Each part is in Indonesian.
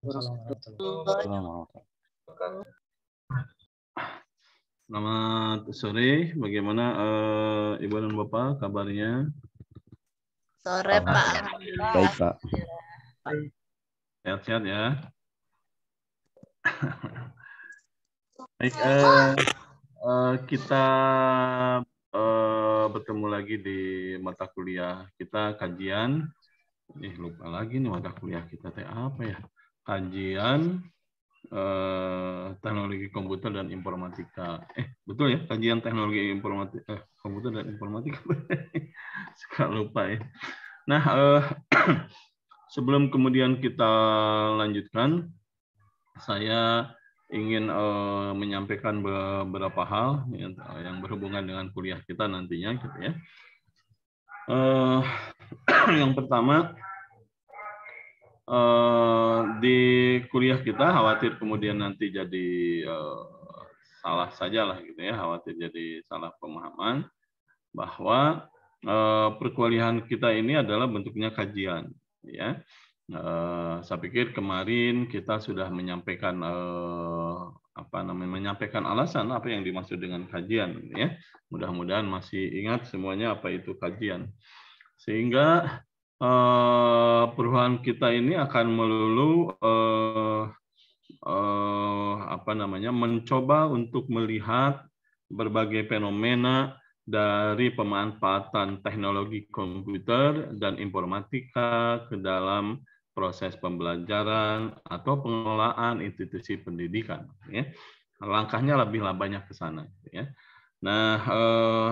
Selamat sore, bagaimana uh, Ibu dan Bapak kabarnya? Sore Pak. Baik Pak. Sehat-sehat ya. Baik, uh, uh, kita uh, bertemu lagi di mata kuliah kita kajian. Eh lupa lagi nih mata kuliah kita teh apa ya? kajian eh, teknologi komputer dan informatika. Eh, betul ya, kajian teknologi informatika eh, komputer dan informatika. Suka lupa ya. Nah, eh, sebelum kemudian kita lanjutkan, saya ingin eh, menyampaikan beberapa hal yang, yang berhubungan dengan kuliah kita nantinya gitu ya. Uh, yang pertama Eh, di kuliah kita khawatir kemudian nanti jadi uh, salah sajalah gitu ya, khawatir jadi salah pemahaman bahwa eh, perkuliahan kita ini adalah bentuknya kajian, ya. saya pikir kemarin kita sudah menyampaikan apa namanya menyampaikan alasan apa yang dimaksud dengan kajian ya mudah-mudahan masih ingat semuanya apa itu kajian sehingga uh, perubahan kita ini akan melulu uh, uh, apa namanya mencoba untuk melihat berbagai fenomena dari pemanfaatan teknologi komputer dan informatika ke dalam proses pembelajaran atau pengelolaan institusi pendidikan. Ya. Langkahnya lebih banyak ke sana. Ya. Nah, eh,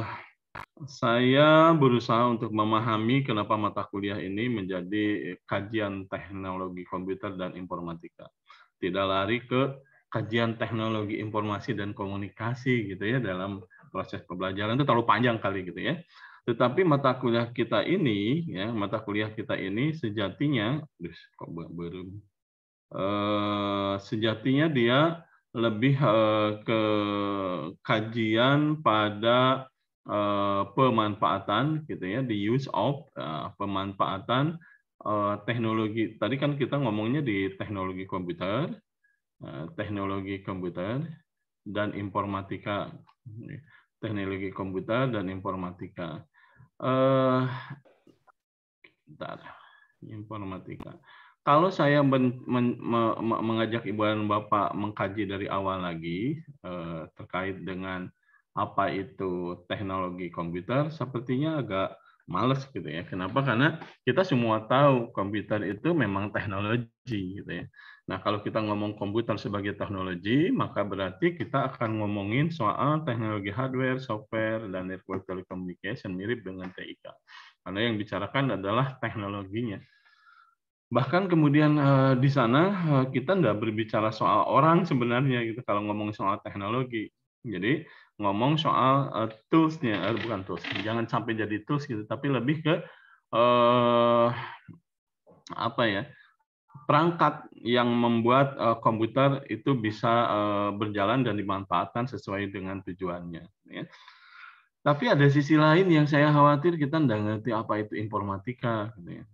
saya berusaha untuk memahami kenapa mata kuliah ini menjadi eh, kajian teknologi komputer dan informatika. Tidak lari ke kajian teknologi informasi dan komunikasi gitu ya dalam proses pembelajaran itu terlalu panjang kali gitu ya. Tetapi mata kuliah kita ini ya, mata kuliah kita ini sejatinya aduh, kok belum eh, sejatinya dia lebih eh, ke kajian pada Eh, pemanfaatan gitu ya di use of uh, pemanfaatan uh, teknologi tadi kan kita ngomongnya di teknologi komputer uh, teknologi komputer dan informatika teknologi komputer dan informatika uh, informatika kalau saya men, men, me, mengajak ibu dan bapak mengkaji dari awal lagi uh, terkait dengan apa itu teknologi komputer sepertinya agak males gitu ya. Kenapa? Karena kita semua tahu komputer itu memang teknologi gitu ya. Nah, kalau kita ngomong komputer sebagai teknologi, maka berarti kita akan ngomongin soal teknologi hardware, software, dan network telecommunication mirip dengan TIK. Karena yang bicarakan adalah teknologinya. Bahkan kemudian eh, di sana eh, kita nggak berbicara soal orang sebenarnya gitu kalau ngomong soal teknologi. Jadi ngomong soal uh, toolsnya, uh, bukan tools, jangan sampai jadi tools gitu, tapi lebih ke uh, apa ya perangkat yang membuat uh, komputer itu bisa uh, berjalan dan dimanfaatkan sesuai dengan tujuannya. Ya. Tapi ada sisi lain yang saya khawatir kita tidak ngerti apa itu informatika. Gitu ya.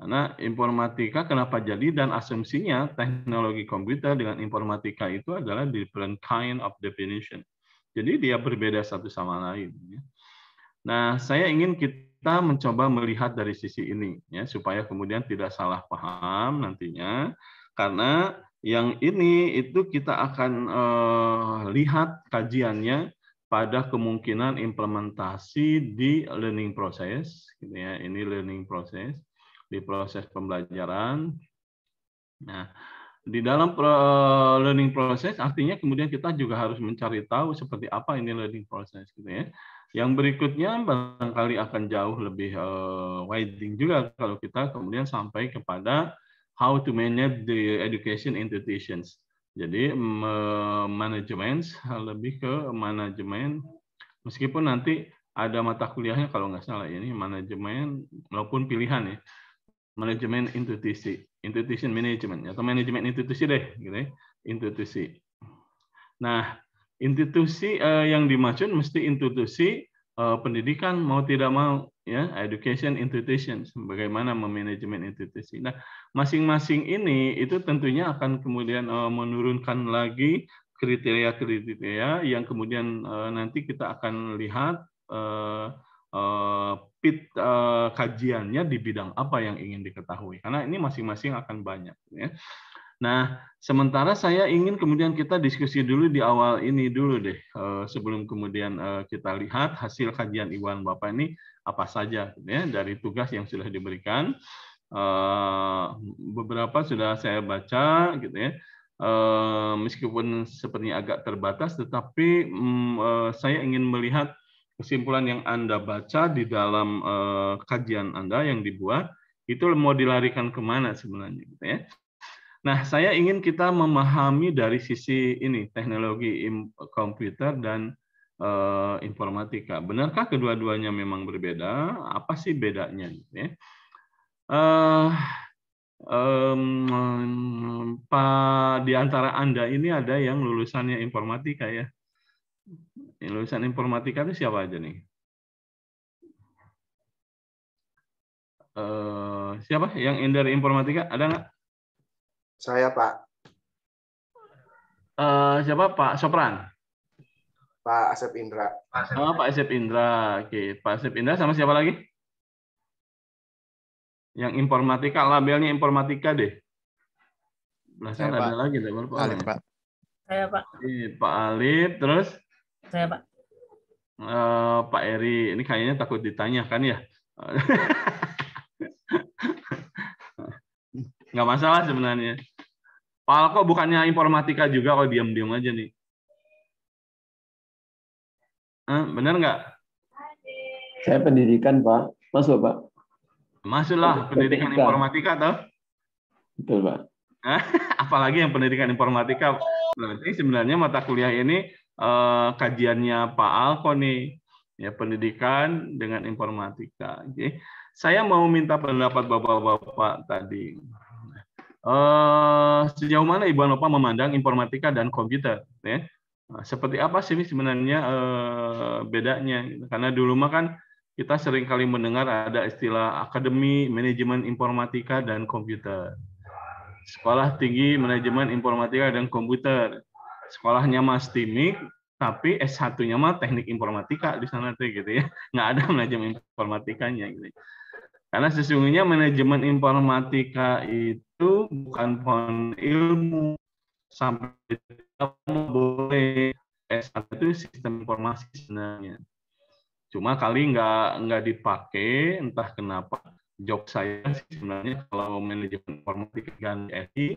Karena informatika kenapa jadi dan asumsinya teknologi komputer dengan informatika itu adalah different kind of definition. Jadi dia berbeda satu sama lain. Ya. Nah, saya ingin kita mencoba melihat dari sisi ini, ya, supaya kemudian tidak salah paham nantinya, karena yang ini itu kita akan uh, lihat kajiannya pada kemungkinan implementasi di learning process, gitu ya. Ini learning process di proses pembelajaran. Nah, di dalam eh, learning process artinya kemudian kita juga harus mencari tahu seperti apa ini learning process gitu ya. Yang berikutnya barangkali akan jauh lebih uh, eh, widening juga kalau kita kemudian sampai kepada how to manage the education institutions. Jadi manajemen lebih ke manajemen meskipun nanti ada mata kuliahnya kalau nggak salah ya, ini manajemen maupun pilihan ya manajemen institusi institution management atau manajemen institusi deh gitu ya. institusi nah institusi uh, yang dimaksud mesti institusi uh, pendidikan mau tidak mau ya education institution. bagaimana memanajemen institusi nah masing-masing ini itu tentunya akan kemudian uh, menurunkan lagi kriteria-kriteria yang kemudian uh, nanti kita akan lihat uh, Eh, pit eh, kajiannya di bidang apa yang ingin diketahui karena ini masing-masing akan banyak ya. Nah, sementara saya ingin kemudian kita diskusi dulu di awal ini dulu deh eh, sebelum kemudian kita lihat hasil kajian Iwan Bapak ini apa saja ya dari tugas yang sudah diberikan. beberapa sudah saya baca gitu ya. meskipun sepertinya agak terbatas tetapi mm, saya ingin melihat kesimpulan yang Anda baca di dalam uh, kajian Anda yang dibuat itu mau dilarikan kemana sebenarnya gitu ya. Nah, saya ingin kita memahami dari sisi ini teknologi komputer dan uh, informatika. Benarkah kedua-duanya memang berbeda? Apa sih bedanya? Gitu ya? Eh, um, Pak di antara Anda ini ada yang lulusannya informatika ya lulusan informatika itu siapa aja nih? Uh, siapa yang dari informatika? Ada nggak? Saya Pak. Uh, siapa Pak Sopran? Pak Asep Indra. Pak Asep, oh, Pak Asep Indra. Oke, okay. Pak Asep Indra sama siapa lagi? Yang informatika, labelnya informatika deh. Belasan ada Pak. lagi deh, Pak. Alip, Pak. Saya Pak. Oke, iya, Pak Alip, terus? saya Pak. Uh, Pak Eri, ini kayaknya takut ditanyakan ya. Nggak masalah sebenarnya. Pak Alko bukannya informatika juga kok oh, diam-diam aja nih. Huh, eh, bener nggak? Saya pendidikan, Pak. Masuk, Pak. Masuklah pendidikan, Ketika. informatika, tau Betul, Pak. Eh, apalagi yang pendidikan informatika. Berarti sebenarnya mata kuliah ini uh, kajiannya Pak Alko nih, ya pendidikan dengan informatika. Oke. Saya mau minta pendapat Bapak-bapak tadi. Uh, sejauh mana Ibu Anopa memandang informatika dan komputer? Ya? Nah, seperti apa sih sebenarnya uh, bedanya? Karena dulu mah kan kita sering kali mendengar ada istilah Akademi Manajemen Informatika dan Komputer. Sekolah Tinggi Manajemen Informatika dan Komputer sekolahnya Mas Timik tapi S1-nya mah teknik informatika di sana tuh gitu ya. Nggak ada manajemen informatikanya gitu. Karena sesungguhnya manajemen informatika itu bukan pohon ilmu sampai kamu boleh S1 itu sistem informasi sebenarnya. Cuma kali nggak nggak dipakai entah kenapa job saya sebenarnya kalau manajemen informatika ganti SI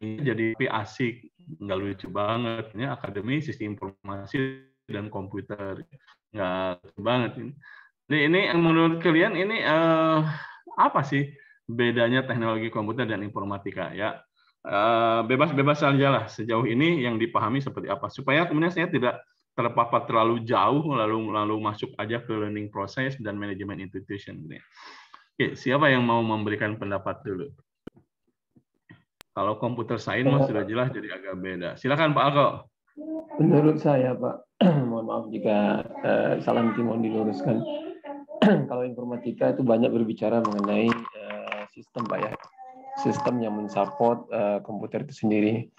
jadi asik nggak lucu banget ini akademi sistem informasi dan komputer nggak lucu banget ini jadi ini menurut kalian ini eh, apa sih bedanya teknologi komputer dan informatika ya eh, bebas-bebas saja lah sejauh ini yang dipahami seperti apa supaya kemudian saya tidak terpapar terlalu jauh lalu lalu masuk aja ke learning process dan management institution. Oke, siapa yang mau memberikan pendapat dulu? Kalau komputer sains iya. mas sudah jelas jadi agak beda. Silakan Pak Alko. Menurut saya Pak, mohon maaf jika salam eh, salah mungkin diluruskan. Kalau informatika itu banyak berbicara mengenai eh, sistem Pak ya, sistem yang mensupport uh, komputer itu sendiri.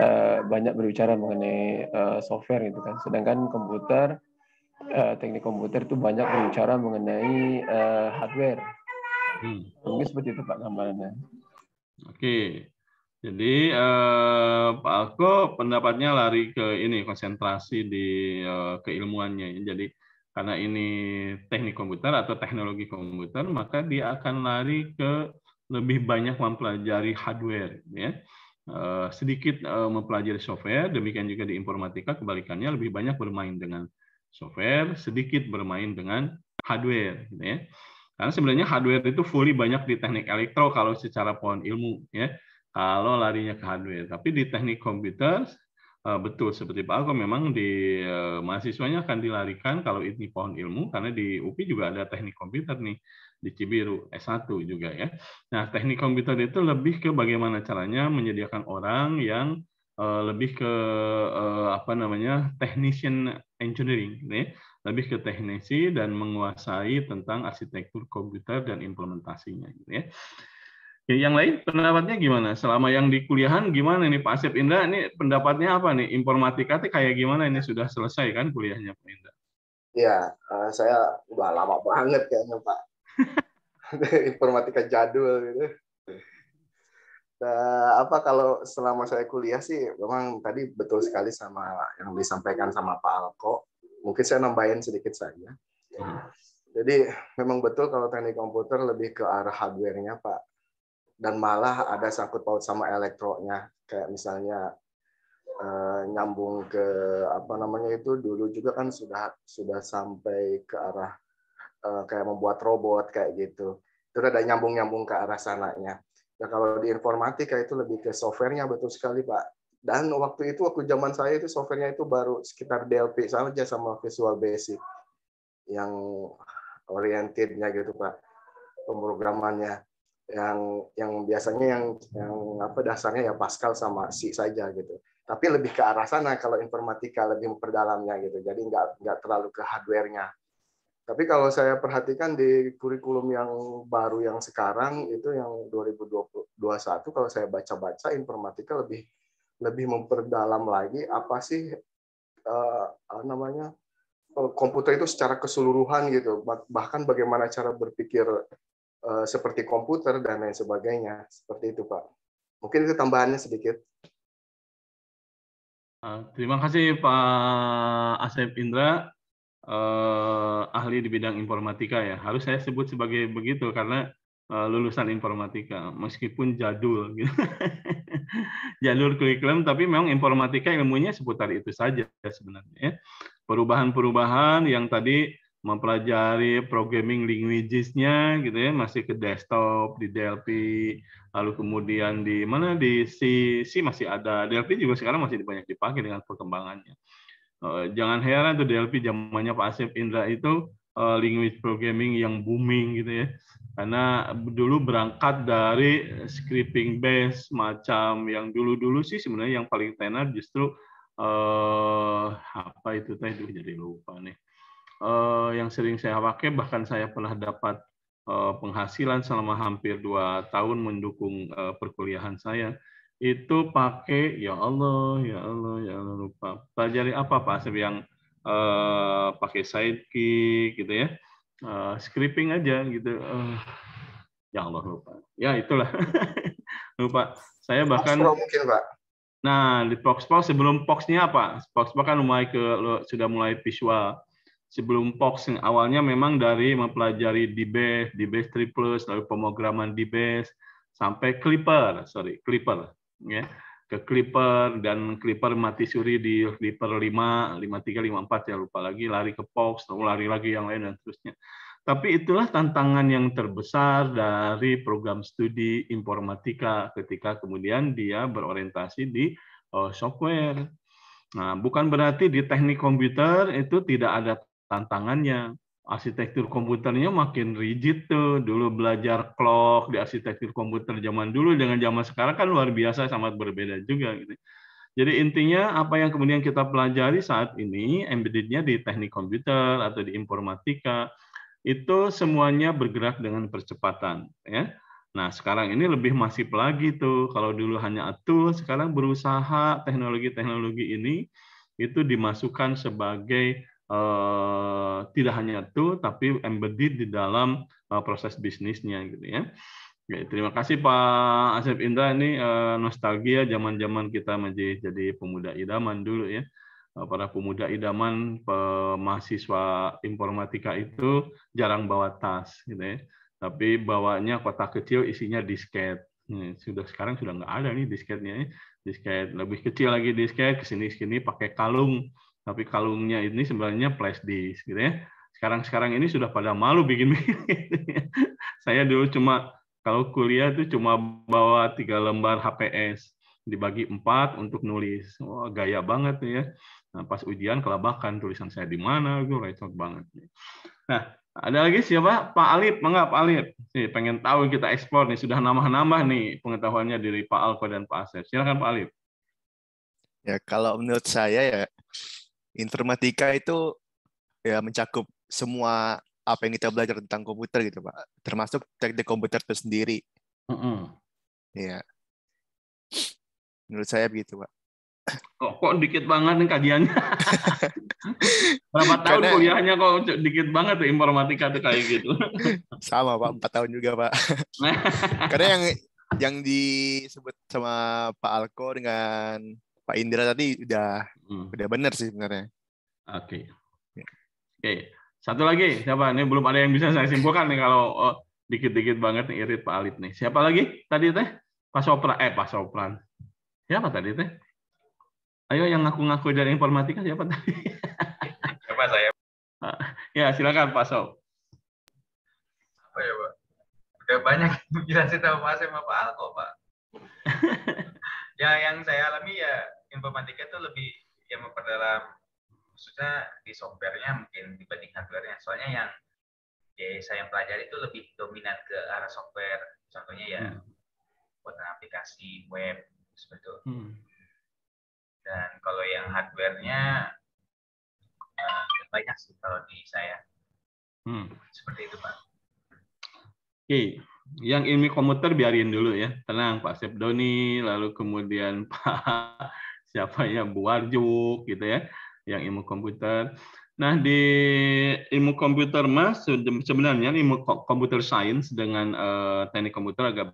Uh, banyak berbicara mengenai uh, software gitu kan. Sedangkan komputer uh, teknik komputer itu banyak berbicara mengenai uh, hardware. Hmm. Mungkin seperti itu Pak gambarannya. Oke. Jadi eh, Pak Alko pendapatnya lari ke ini konsentrasi di eh, keilmuannya. Jadi karena ini teknik komputer atau teknologi komputer, maka dia akan lari ke lebih banyak mempelajari hardware, ya. Eh, sedikit eh, mempelajari software. Demikian juga di informatika kebalikannya lebih banyak bermain dengan software, sedikit bermain dengan hardware, gitu ya. Karena sebenarnya hardware itu fully banyak di teknik elektro kalau secara pohon ilmu, ya kalau larinya ke hardware. Tapi di teknik komputer eh, betul seperti Pak Alko memang di eh, mahasiswanya akan dilarikan kalau ini pohon ilmu karena di UPI juga ada teknik komputer nih di Cibiru S1 juga ya. Nah, teknik komputer itu lebih ke bagaimana caranya menyediakan orang yang eh, lebih ke apa namanya technician engineering nih lebih ke teknisi dan menguasai tentang arsitektur komputer dan implementasinya gitu ya. Oke, ya, yang lain pendapatnya gimana? Selama yang di kuliahan gimana ini Pak Asep Indra? Ini pendapatnya apa nih? Informatika tuh kayak gimana ini sudah selesai kan kuliahnya Pak Indra? Ya, eh, saya udah lama banget kayaknya Pak. Informatika jadul gitu. Nah, apa kalau selama saya kuliah sih memang tadi betul sekali sama yang disampaikan sama Pak Alko. Mungkin saya nambahin sedikit saja. Hmm. Jadi memang betul kalau teknik komputer lebih ke arah hardware-nya Pak dan malah ada sangkut paut sama elektronya kayak misalnya eh, nyambung ke apa namanya itu dulu juga kan sudah sudah sampai ke arah eh, kayak membuat robot kayak gitu itu ada nyambung nyambung ke arah sananya ya kalau di informatika itu lebih ke softwarenya betul sekali pak dan waktu itu waktu zaman saya itu softwarenya itu baru sekitar DLP saja sama Visual Basic yang orientednya gitu pak pemrogramannya yang yang biasanya yang yang apa dasarnya ya Pascal sama C saja gitu. Tapi lebih ke arah sana kalau informatika lebih memperdalamnya gitu. Jadi nggak nggak terlalu ke hardwarenya. Tapi kalau saya perhatikan di kurikulum yang baru yang sekarang itu yang 2021 kalau saya baca-baca informatika lebih lebih memperdalam lagi apa sih eh, namanya eh, komputer itu secara keseluruhan gitu bahkan bagaimana cara berpikir Eh, seperti komputer dan lain sebagainya. Seperti itu, Pak. Mungkin itu tambahannya sedikit. Ah, terima kasih Pak Asep Indra, eh, ahli di bidang informatika ya. Harus saya sebut sebagai begitu karena eh, lulusan informatika, meskipun jadul, gitu. jalur kurikulum, tapi memang informatika ilmunya seputar itu saja sebenarnya. Ya. Perubahan-perubahan yang tadi mempelajari programming languages-nya gitu ya masih ke desktop di Delphi lalu kemudian di mana di C C masih ada Delphi juga sekarang masih banyak dipakai dengan perkembangannya eh, jangan heran tuh Delphi zamannya Pak Asep Indra itu eh, language programming yang booming gitu ya karena dulu berangkat dari scripting base macam yang dulu-dulu sih sebenarnya yang paling tenar justru uh, apa itu teh dulu jadi lupa nih uh, yang sering saya pakai bahkan saya pernah dapat uh, penghasilan selama hampir dua tahun mendukung uh, perkuliahan saya itu pakai ya Allah ya Allah ya Allah lupa pelajari apa Pak Asep yang uh, pakai sidekick gitu ya uh, scripting aja gitu uh, ya Allah lupa ya itulah lupa saya bahkan Astro mungkin Pak nah di Fox sebelum Foxnya apa Fox kan mulai ke sudah mulai visual sebelum POX yang awalnya memang dari mempelajari DBase, DBase triplets, lalu pemrograman DBase, sampai Clipper, sorry, Clipper. Ya. Ke Clipper, dan Clipper mati suri di Clipper tiga, lima empat ya lupa lagi, lari ke POX, lalu lari lagi yang lain, dan seterusnya. Tapi itulah tantangan yang terbesar dari program studi informatika ketika kemudian dia berorientasi di eh, software. Nah, bukan berarti di teknik komputer itu tidak ada tantangannya arsitektur komputernya makin rigid tuh. Dulu belajar clock di arsitektur komputer zaman dulu dengan zaman sekarang kan luar biasa sangat berbeda juga gitu. Jadi intinya apa yang kemudian kita pelajari saat ini embeddednya di teknik komputer atau di informatika itu semuanya bergerak dengan percepatan ya. Nah, sekarang ini lebih masif lagi tuh. Kalau dulu hanya atur sekarang berusaha teknologi-teknologi ini itu dimasukkan sebagai Eh, tidak hanya itu tapi embedded di dalam eh, proses bisnisnya gitu ya. Oke, terima kasih Pak Asep Indra ini eh, nostalgia zaman-zaman kita menjadi jadi pemuda idaman dulu ya. Para pemuda idaman, mahasiswa informatika itu jarang bawa tas, gitu ya. Tapi bawanya kotak kecil isinya disket. sudah sekarang sudah nggak ada nih disketnya, ya. disket lebih kecil lagi disket, kesini kesini pakai kalung tapi kalungnya ini sebenarnya flash disk gitu ya. Sekarang-sekarang ini sudah pada malu bikin bikin. Saya dulu cuma kalau kuliah itu cuma bawa tiga lembar HPS dibagi empat untuk nulis. Wah, gaya banget ya. Nah, pas ujian kelabakan tulisan saya di mana gue gitu, lecot banget. Nah, ada lagi siapa? Pak Alip, mengapa Pak Alip? Nih, pengen tahu kita ekspor nih sudah nambah-nambah nih pengetahuannya dari Pak Alko dan Pak Asep. Silakan Pak Alip. Ya, kalau menurut saya ya Informatika itu ya mencakup semua apa yang kita belajar tentang komputer gitu pak, termasuk teknik komputer itu sendiri. Mm -hmm. Ya, menurut saya begitu pak. Kok, kok dikit banget nih kajiannya? Berapa tahun Karena, kuliahnya kok dikit banget tuh informatika tuh kayak gitu? sama pak, empat tahun juga pak. Karena yang yang disebut sama Pak Alko dengan Pak Indra tadi udah hmm. udah benar sih sebenarnya. Oke. Okay. Ya. Oke. Okay. Satu lagi siapa? Ini belum ada yang bisa saya simpulkan nih kalau oh, dikit-dikit banget nih irit Pak Alit nih. Siapa lagi tadi teh? Pak Sopra eh Pak Sopran. Siapa tadi teh? Ayo yang ngaku-ngaku dari informatika siapa tadi? siapa saya? Ya silakan Pak Sop. Apa ya Pak? Udah banyak yang bisa saya tahu Pak sama Pak Alko Pak. ya yang saya alami ya informatika itu lebih ya memperdalam khususnya di softwarenya mungkin dibanding hardwarenya. Soalnya yang ya saya pelajari itu lebih dominan ke arah software. Contohnya ya hmm. buat aplikasi web seperti itu. Hmm. Dan kalau yang hardwarenya uh, banyak sih kalau di saya. Hmm. Seperti itu Pak. Oke, okay. yang ini komputer biarin dulu ya. Tenang Pak Sepdoni, lalu kemudian Pak siapa ya Bu Warjuk gitu ya yang ilmu komputer. Nah, di ilmu komputer mas sebenarnya ilmu komputer science dengan uh, teknik komputer agak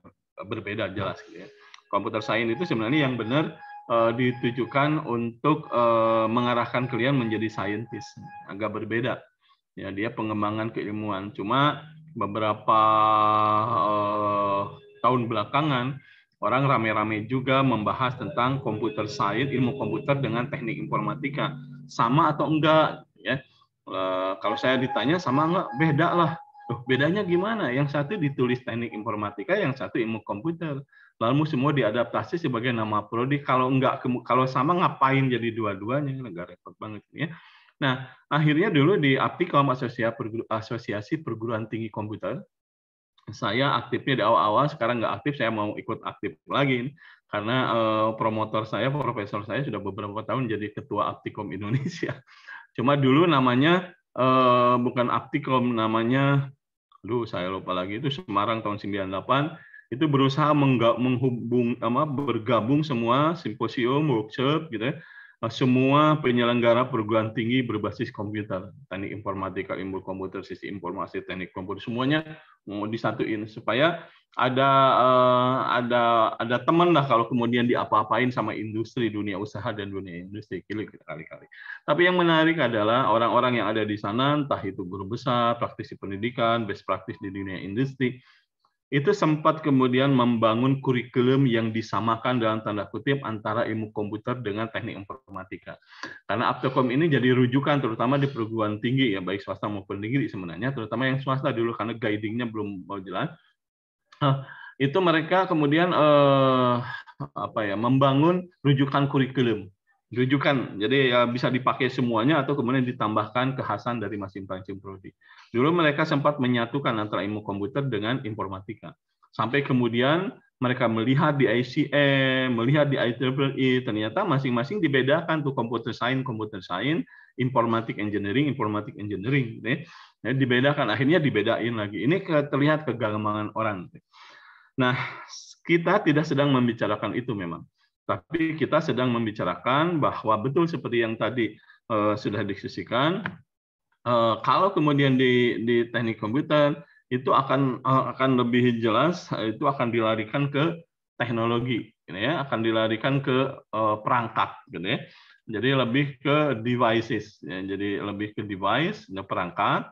berbeda jelas gitu ya. Komputer science itu sebenarnya yang benar uh, ditujukan untuk uh, mengarahkan kalian menjadi saintis, agak berbeda. Ya, dia pengembangan keilmuan. Cuma beberapa uh, tahun belakangan orang rame-rame juga membahas tentang komputer, science, ilmu komputer dengan teknik informatika. Sama atau enggak? Ya, e, kalau saya ditanya sama enggak, beda lah. bedanya gimana? Yang satu ditulis teknik informatika, yang satu ilmu komputer. Lalu semua diadaptasi sebagai nama prodi. Kalau enggak, kalau sama ngapain jadi dua-duanya? Enggak repot banget ya. Nah, akhirnya dulu di API, Aptikom Asosiasi Perguruan Tinggi Komputer saya aktifnya di awal-awal sekarang nggak aktif saya mau ikut aktif lagi karena eh, promotor saya profesor saya sudah beberapa tahun jadi ketua Aptikom Indonesia cuma dulu namanya eh, bukan Aptikom namanya aduh saya lupa lagi itu Semarang tahun 98 itu berusaha menghubung apa bergabung semua simposium workshop gitu ya Nah, semua penyelenggara perguruan tinggi berbasis komputer, teknik informatika, ilmu komputer, sisi informasi, teknik komputer, semuanya mau disatuin supaya ada eh, ada ada teman lah kalau kemudian diapa-apain sama industri dunia usaha dan dunia industri kali-kali. Tapi yang menarik adalah orang-orang yang ada di sana, entah itu guru besar, praktisi pendidikan, best practice di dunia industri, itu sempat kemudian membangun kurikulum yang disamakan dalam tanda kutip antara ilmu komputer dengan teknik informatika. Karena Aptekom ini jadi rujukan terutama di perguruan tinggi ya baik swasta maupun negeri sebenarnya, terutama yang swasta dulu karena guidingnya belum mau Nah, Itu mereka kemudian eh, apa ya membangun rujukan kurikulum Rujukan, jadi ya bisa dipakai semuanya atau kemudian ditambahkan kekhasan dari masing-masing prodi. Dulu mereka sempat menyatukan antara ilmu komputer dengan informatika. Sampai kemudian mereka melihat di ICM, melihat di IEEE, e, ternyata masing-masing dibedakan tuh komputer sains, komputer sains, informatik engineering, informatik engineering. ya. dibedakan, akhirnya dibedain lagi. Ini terlihat kegagaman orang. Nah, kita tidak sedang membicarakan itu memang tapi kita sedang membicarakan bahwa betul seperti yang tadi uh, sudah diskusikan, uh, kalau kemudian di, di teknik komputer itu akan eh, akan lebih jelas itu akan dilarikan ke teknologi, gitu ya, akan dilarikan ke uh, perangkat, gitu ya. Jadi lebih ke devices, ya. jadi lebih ke device, ya, perangkat,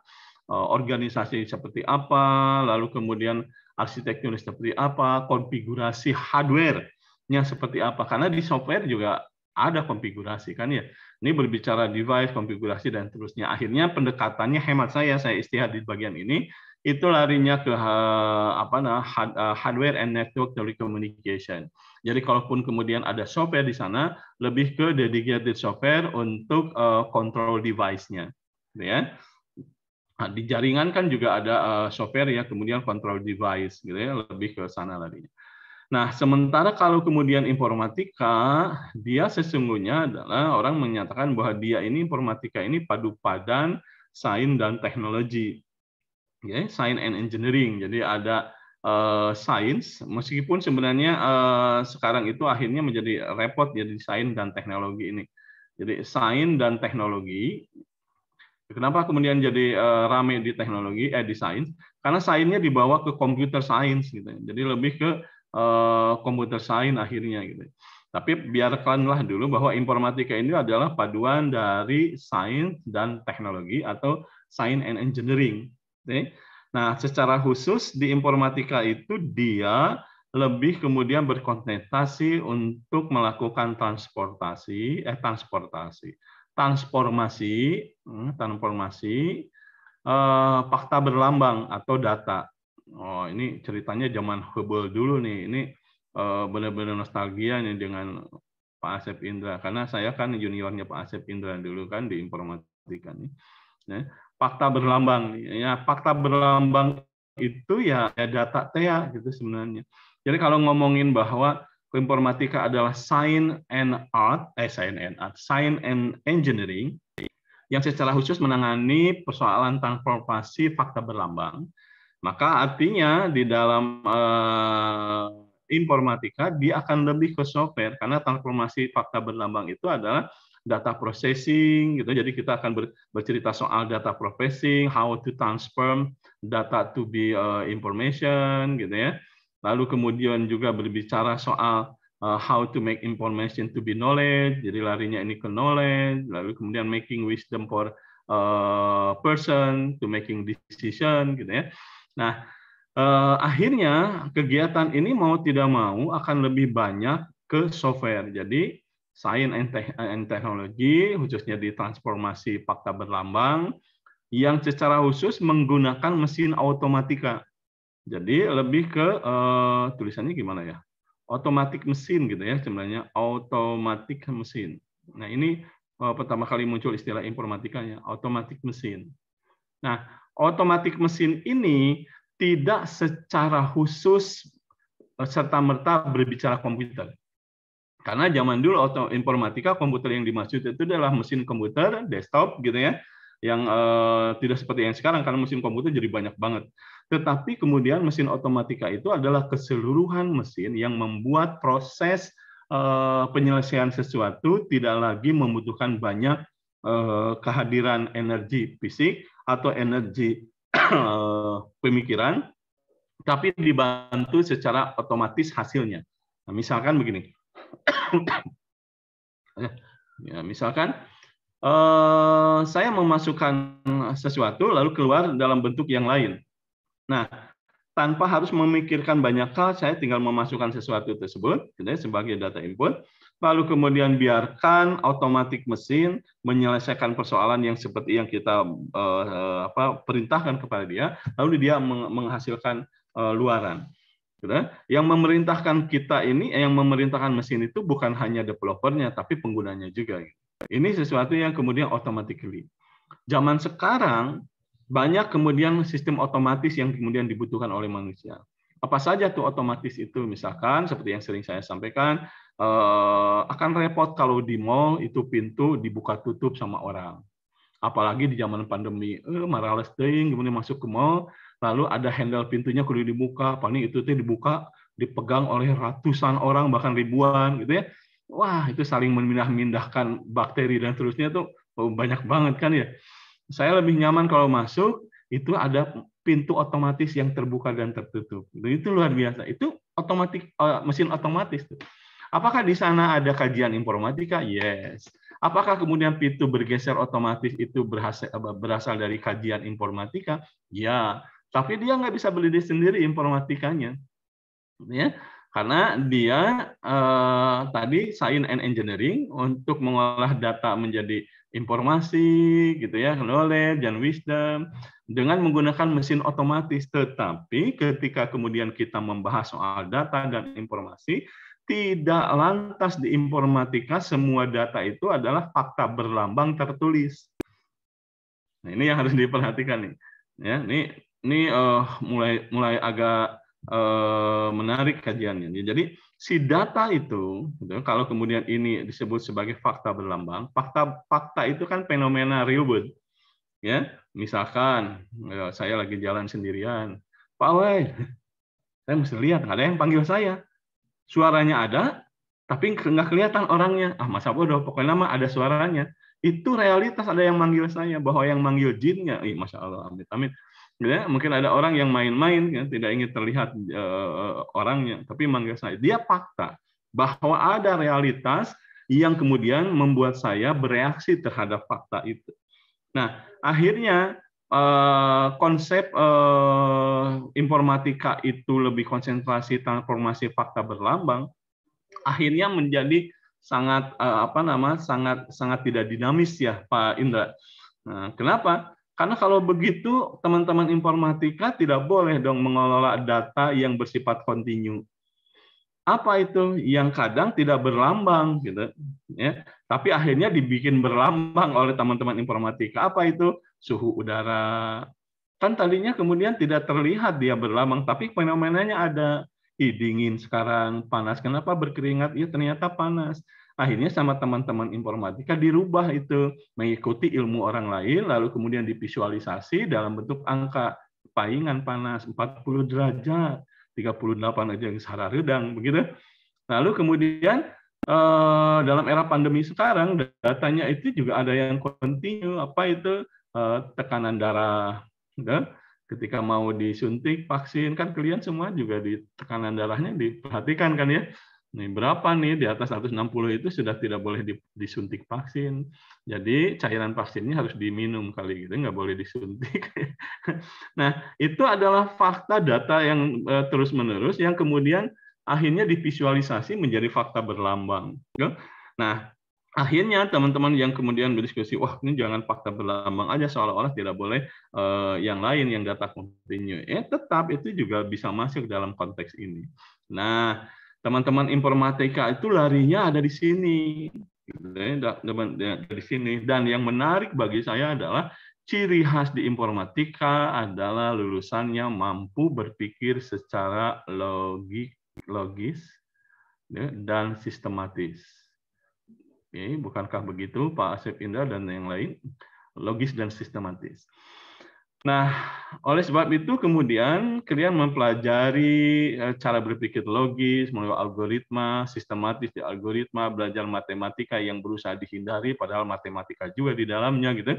uh, organisasi seperti apa, lalu kemudian arsitekturnya seperti apa, konfigurasi hardware nya seperti apa karena di software juga ada konfigurasi kan ya ini berbicara device konfigurasi dan terusnya akhirnya pendekatannya hemat saya saya istihad di bagian ini itu larinya ke eh, apa nah hardware and network telecommunication jadi kalaupun kemudian ada software di sana lebih ke dedicated software untuk uh, control device-nya gitu ya Nah, di jaringan kan juga ada uh, software ya, kemudian control device gitu ya, lebih ke sana larinya. Nah, sementara kalau kemudian informatika, dia sesungguhnya adalah orang menyatakan bahwa dia ini informatika ini padu padan sains dan teknologi. Ya, okay? sains and engineering. Jadi ada uh, sains meskipun sebenarnya uh, sekarang itu akhirnya menjadi repot jadi sains dan teknologi ini. Jadi sains dan teknologi Kenapa kemudian jadi uh, rame di teknologi eh di sains? Karena sainsnya dibawa ke computer science gitu. Jadi lebih ke Eh, komputer sains akhirnya gitu. Tapi biarkanlah dulu bahwa informatika ini adalah paduan dari sains dan teknologi atau sains and engineering. Nah, secara khusus di informatika itu dia lebih kemudian berkonsentrasi untuk melakukan transportasi, eh transportasi, transformasi, hmm, transformasi eh, fakta berlambang atau data oh ini ceritanya zaman Hubble dulu nih. Ini uh, benar-benar nostalgia nih dengan Pak Asep Indra karena saya kan juniornya Pak Asep Indra dulu kan di informatika nih. Nah, fakta berlambang ya fakta berlambang itu ya, ya data TEA gitu sebenarnya. Jadi kalau ngomongin bahwa informatika adalah science and art, eh science and art, science and engineering yang secara khusus menangani persoalan transformasi fakta berlambang maka artinya di dalam uh, informatika dia akan lebih ke software karena transformasi fakta berlambang itu adalah data processing gitu. Jadi kita akan ber, bercerita soal data processing, how to transform data to be uh, information gitu ya. Lalu kemudian juga berbicara soal uh, how to make information to be knowledge. Jadi larinya ini ke knowledge, lalu kemudian making wisdom for uh, person to making decision gitu ya. Nah, eh, akhirnya kegiatan ini mau tidak mau akan lebih banyak ke software. Jadi, sains and teknologi, khususnya di transformasi fakta berlambang, yang secara khusus menggunakan mesin otomatika. Jadi lebih ke eh, tulisannya gimana ya? Otomatik mesin gitu ya sebenarnya, otomatik mesin. Nah ini eh, pertama kali muncul istilah informatikanya, otomatik mesin. Nah otomatik mesin ini tidak secara khusus serta merta berbicara komputer. Karena zaman dulu auto informatika komputer yang dimaksud itu adalah mesin komputer desktop gitu ya, yang eh, tidak seperti yang sekarang karena mesin komputer jadi banyak banget. Tetapi kemudian mesin otomatika itu adalah keseluruhan mesin yang membuat proses eh, penyelesaian sesuatu tidak lagi membutuhkan banyak eh, kehadiran energi fisik, atau energi eh, pemikiran, tapi dibantu secara otomatis hasilnya. Nah, misalkan begini, ya, misalkan eh, saya memasukkan sesuatu lalu keluar dalam bentuk yang lain. Nah, tanpa harus memikirkan banyak hal, saya tinggal memasukkan sesuatu tersebut sebagai data input lalu kemudian biarkan otomatis mesin menyelesaikan persoalan yang seperti yang kita uh, apa, perintahkan kepada dia, lalu dia menghasilkan uh, luaran. Yang memerintahkan kita ini, yang memerintahkan mesin itu bukan hanya developernya, tapi penggunanya juga. Ini sesuatu yang kemudian automatically. Zaman sekarang banyak kemudian sistem otomatis yang kemudian dibutuhkan oleh manusia. Apa saja tuh otomatis itu misalkan seperti yang sering saya sampaikan eh, akan repot kalau di mall itu pintu dibuka tutup sama orang. Apalagi di zaman pandemi, eh, marah teuing kemudian masuk ke mall lalu ada handle pintunya kudu dibuka, paling itu tuh dibuka dipegang oleh ratusan orang bahkan ribuan gitu ya. Wah, itu saling memindah-mindahkan bakteri dan terusnya tuh oh, banyak banget kan ya. Saya lebih nyaman kalau masuk itu ada pintu otomatis yang terbuka dan tertutup. Itu luar biasa. Itu otomatis eh, mesin otomatis Apakah di sana ada kajian informatika? Yes. Apakah kemudian pintu bergeser otomatis itu berhasil, eh, berasal dari kajian informatika? Ya. Tapi dia nggak bisa beli di sendiri informatikanya, ya. Karena dia eh, tadi science and engineering untuk mengolah data menjadi informasi gitu ya, knowledge dan wisdom dengan menggunakan mesin otomatis. Tetapi ketika kemudian kita membahas soal data dan informasi, tidak lantas di informatika semua data itu adalah fakta berlambang tertulis. Nah, ini yang harus diperhatikan nih. Ya, ini ini uh, mulai mulai agak Eh, menarik kajiannya. Jadi si data itu, gitu, kalau kemudian ini disebut sebagai fakta berlambang, fakta-fakta itu kan fenomena reward. Ya, misalkan ya, saya lagi jalan sendirian, Pak Wei, saya mesti lihat ada yang panggil saya. Suaranya ada, tapi nggak kelihatan orangnya. Ah, masa bodoh, pokoknya mah ada suaranya. Itu realitas ada yang manggil saya, bahwa yang manggil jinnya, ih, Masya Allah, amit, amit. Ya, mungkin ada orang yang main-main, ya, tidak ingin terlihat uh, orangnya, tapi mangga saya. Dia fakta bahwa ada realitas yang kemudian membuat saya bereaksi terhadap fakta itu. Nah, akhirnya Uh, konsep uh, informatika itu lebih konsentrasi transformasi fakta berlambang akhirnya menjadi sangat uh, apa nama sangat sangat tidak dinamis ya Pak Indra. Nah, kenapa? Karena kalau begitu teman-teman informatika tidak boleh dong mengelola data yang bersifat kontinu. Apa itu? Yang kadang tidak berlambang gitu, ya. Tapi akhirnya dibikin berlambang oleh teman-teman informatika. Apa itu? Suhu udara. Kan tadinya kemudian tidak terlihat dia berlambang, tapi fenomenanya ada. Ih, dingin sekarang, panas. Kenapa berkeringat? Iya, ternyata panas akhirnya sama teman-teman informatika dirubah itu mengikuti ilmu orang lain lalu kemudian divisualisasi dalam bentuk angka paingan panas 40 derajat 38 aja yang sarah redang begitu lalu kemudian eh, dalam era pandemi sekarang datanya itu juga ada yang kontinu apa itu eh, tekanan darah dan gitu. ketika mau disuntik vaksin kan kalian semua juga di tekanan darahnya diperhatikan kan ya Nih, berapa nih di atas 160 itu sudah tidak boleh disuntik vaksin. Jadi cairan vaksinnya harus diminum kali gitu, nggak boleh disuntik. nah, itu adalah fakta data yang eh, terus-menerus yang kemudian akhirnya divisualisasi menjadi fakta berlambang. Gitu. Nah, akhirnya teman-teman yang kemudian berdiskusi, wah ini jangan fakta berlambang aja seolah-olah tidak boleh eh, yang lain yang data kontinu. Eh tetap itu juga bisa masuk dalam konteks ini. Nah, teman-teman informatika itu larinya ada di sini gitu ya, dari sini dan yang menarik bagi saya adalah ciri khas di informatika adalah lulusannya mampu berpikir secara logik logis ya, dan sistematis Oke, bukankah begitu Pak Asep Indra dan yang lain logis dan sistematis Nah, oleh sebab itu kemudian kalian mempelajari eh, cara berpikir logis, melalui algoritma, sistematis di algoritma, belajar matematika yang berusaha dihindari padahal matematika juga di dalamnya gitu.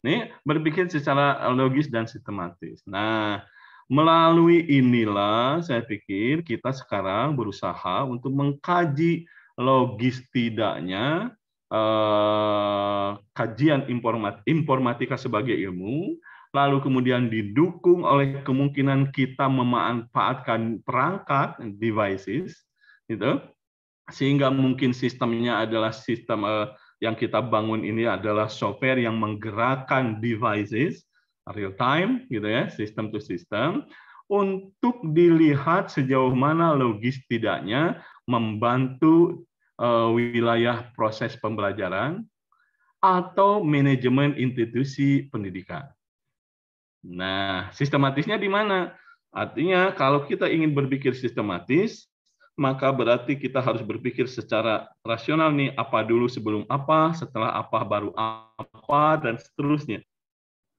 nih berpikir secara logis dan sistematis. Nah, melalui inilah saya pikir kita sekarang berusaha untuk mengkaji logis tidaknya eh, kajian informat, informatika sebagai ilmu lalu kemudian didukung oleh kemungkinan kita memanfaatkan perangkat devices gitu sehingga mungkin sistemnya adalah sistem uh, yang kita bangun ini adalah software yang menggerakkan devices real time gitu ya sistem to sistem untuk dilihat sejauh mana logis tidaknya membantu uh, wilayah proses pembelajaran atau manajemen institusi pendidikan Nah, sistematisnya di mana? Artinya kalau kita ingin berpikir sistematis, maka berarti kita harus berpikir secara rasional nih, apa dulu sebelum apa, setelah apa baru apa, dan seterusnya.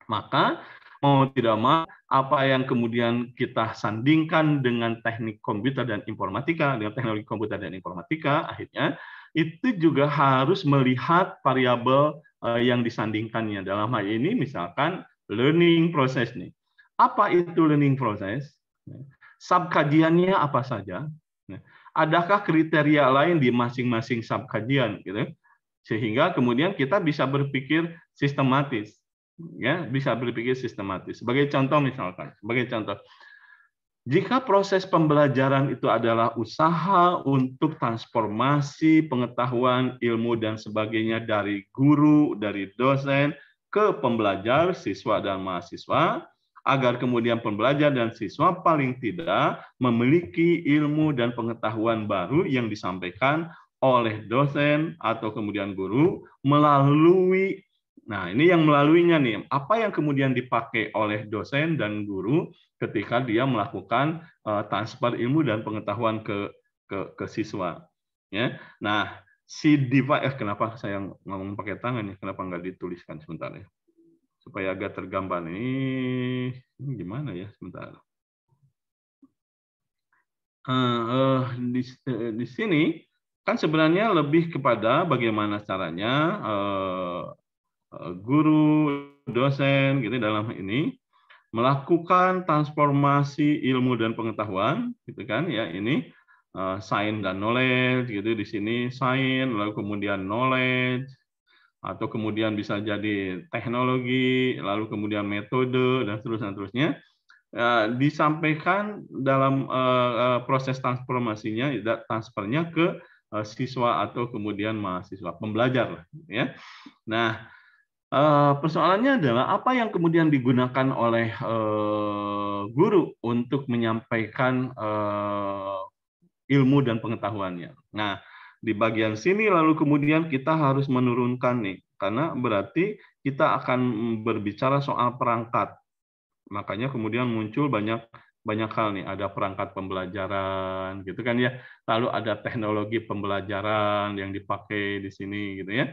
Maka mau tidak mau, apa yang kemudian kita sandingkan dengan teknik komputer dan informatika, dengan teknologi komputer dan informatika, akhirnya itu juga harus melihat variabel eh, yang disandingkannya. Dalam hal ini misalkan learning process nih. Apa itu learning process? Subkajiannya apa saja? Adakah kriteria lain di masing-masing subkajian gitu? Sehingga kemudian kita bisa berpikir sistematis ya, bisa berpikir sistematis. Sebagai contoh misalkan, sebagai contoh jika proses pembelajaran itu adalah usaha untuk transformasi pengetahuan, ilmu, dan sebagainya dari guru, dari dosen, ke pembelajar, siswa, dan mahasiswa, agar kemudian pembelajar dan siswa paling tidak memiliki ilmu dan pengetahuan baru yang disampaikan oleh dosen atau kemudian guru melalui Nah, ini yang melaluinya nih. Apa yang kemudian dipakai oleh dosen dan guru ketika dia melakukan eh, transfer ilmu dan pengetahuan ke ke, ke siswa. Ya. Nah, si diva eh kenapa saya ngomong pakai tangan ya kenapa nggak dituliskan sebentar ya supaya agak tergambar nih ini gimana ya sebentar uh, uh, di, uh, di sini kan sebenarnya lebih kepada bagaimana caranya uh, uh, guru dosen gitu ya dalam ini melakukan transformasi ilmu dan pengetahuan gitu kan ya ini Eh, sign dan knowledge gitu di sini sign lalu kemudian knowledge atau kemudian bisa jadi teknologi lalu kemudian metode dan seterusnya terusnya eh, disampaikan dalam eh, proses transformasinya tidak transfernya ke siswa atau kemudian mahasiswa pembelajar ya nah persoalannya adalah apa yang kemudian digunakan oleh guru untuk menyampaikan ilmu dan pengetahuannya. Nah, di bagian sini lalu kemudian kita harus menurunkan nih karena berarti kita akan berbicara soal perangkat. Makanya kemudian muncul banyak banyak hal nih, ada perangkat pembelajaran gitu kan ya. Lalu ada teknologi pembelajaran yang dipakai di sini gitu ya.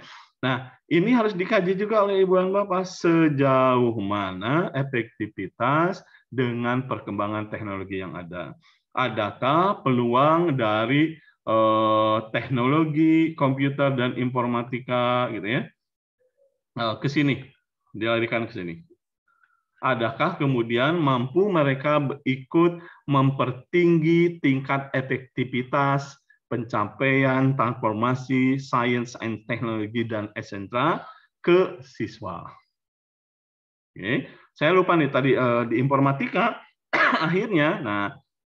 Nah, ini harus dikaji juga oleh Ibu dan Bapak sejauh mana efektivitas dengan perkembangan teknologi yang ada adakah peluang dari eh, teknologi komputer dan informatika gitu ya eh, ke sini dilarikan ke sini adakah kemudian mampu mereka ikut mempertinggi tingkat efektivitas pencapaian transformasi sains and teknologi dan esentra ke siswa. Oke, saya lupa nih tadi eh, di informatika akhirnya nah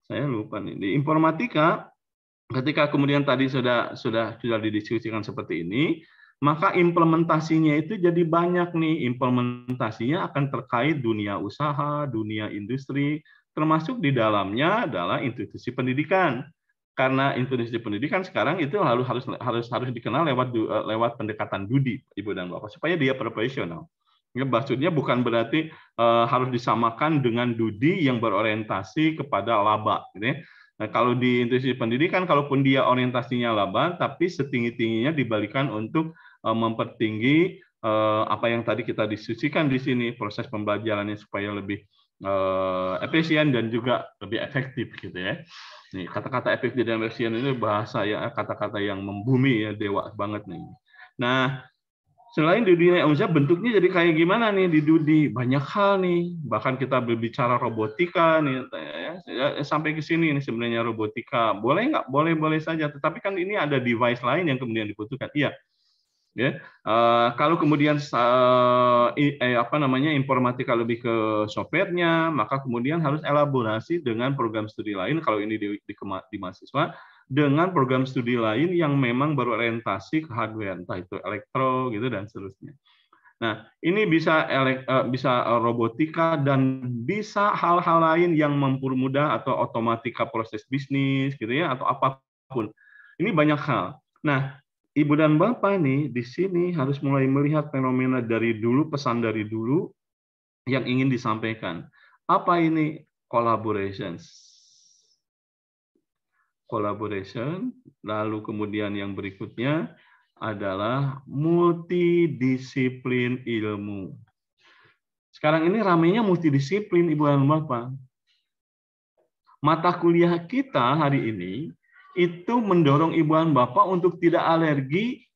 saya lupa nih di informatika ketika kemudian tadi sudah sudah sudah didiskusikan seperti ini maka implementasinya itu jadi banyak nih implementasinya akan terkait dunia usaha dunia industri termasuk di dalamnya adalah institusi pendidikan karena institusi pendidikan sekarang itu harus harus harus harus dikenal lewat eh, lewat pendekatan dudi ibu dan bapak supaya dia profesional Ya, maksudnya bukan berarti uh, harus disamakan dengan Dudi yang berorientasi kepada laba. Gitu ya. Nah, kalau di institusi pendidikan, kalaupun dia orientasinya laba, tapi setinggi-tingginya dibalikan untuk uh, mempertinggi uh, apa yang tadi kita diskusikan di sini, proses pembelajarannya supaya lebih uh, efisien dan juga lebih efektif gitu ya. Nih kata-kata efektif dan efisien ini bahasa ya kata-kata yang membumi ya dewa banget nih. Nah selain di dunia manusia bentuknya jadi kayak gimana nih di di banyak hal nih bahkan kita berbicara robotika nih ya, ya sampai ke sini ini sebenarnya robotika boleh nggak boleh boleh saja tetapi kan ini ada device lain yang kemudian dibutuhkan iya ya uh, kalau kemudian uh, apa namanya informatika lebih ke softwarenya maka kemudian harus elaborasi dengan program studi lain kalau ini di, di, di, di mahasiswa dengan program studi lain yang memang berorientasi ke hardware, entah itu elektro gitu dan seterusnya. Nah, ini bisa elek, eh, bisa eh, robotika dan bisa hal-hal lain yang mempermudah atau otomatika proses bisnis gitu ya atau apapun. Ini banyak hal. Nah, Ibu dan Bapak nih di sini harus mulai melihat fenomena dari dulu, pesan dari dulu yang ingin disampaikan. Apa ini collaborations? collaboration, lalu kemudian yang berikutnya adalah multidisiplin ilmu. Sekarang ini ramainya multidisiplin, Ibu dan Bapak. Mata kuliah kita hari ini itu mendorong Ibu dan Bapak untuk tidak alergi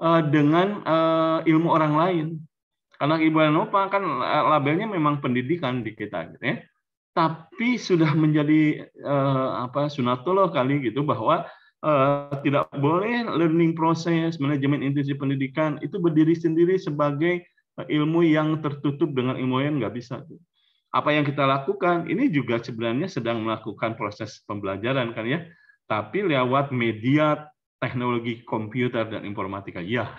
eh, dengan eh, ilmu orang lain. Karena Ibu dan Bapak kan eh, labelnya memang pendidikan di kita. Gitu ya tapi sudah menjadi uh, apa sunatullah kali gitu bahwa uh, tidak boleh learning process manajemen institusi pendidikan itu berdiri sendiri sebagai eh, ilmu yang tertutup dengan ilmu yang nggak bisa tuh. Apa yang kita lakukan ini juga sebenarnya sedang melakukan proses pembelajaran kan ya, tapi lewat media teknologi komputer dan informatika. Ya,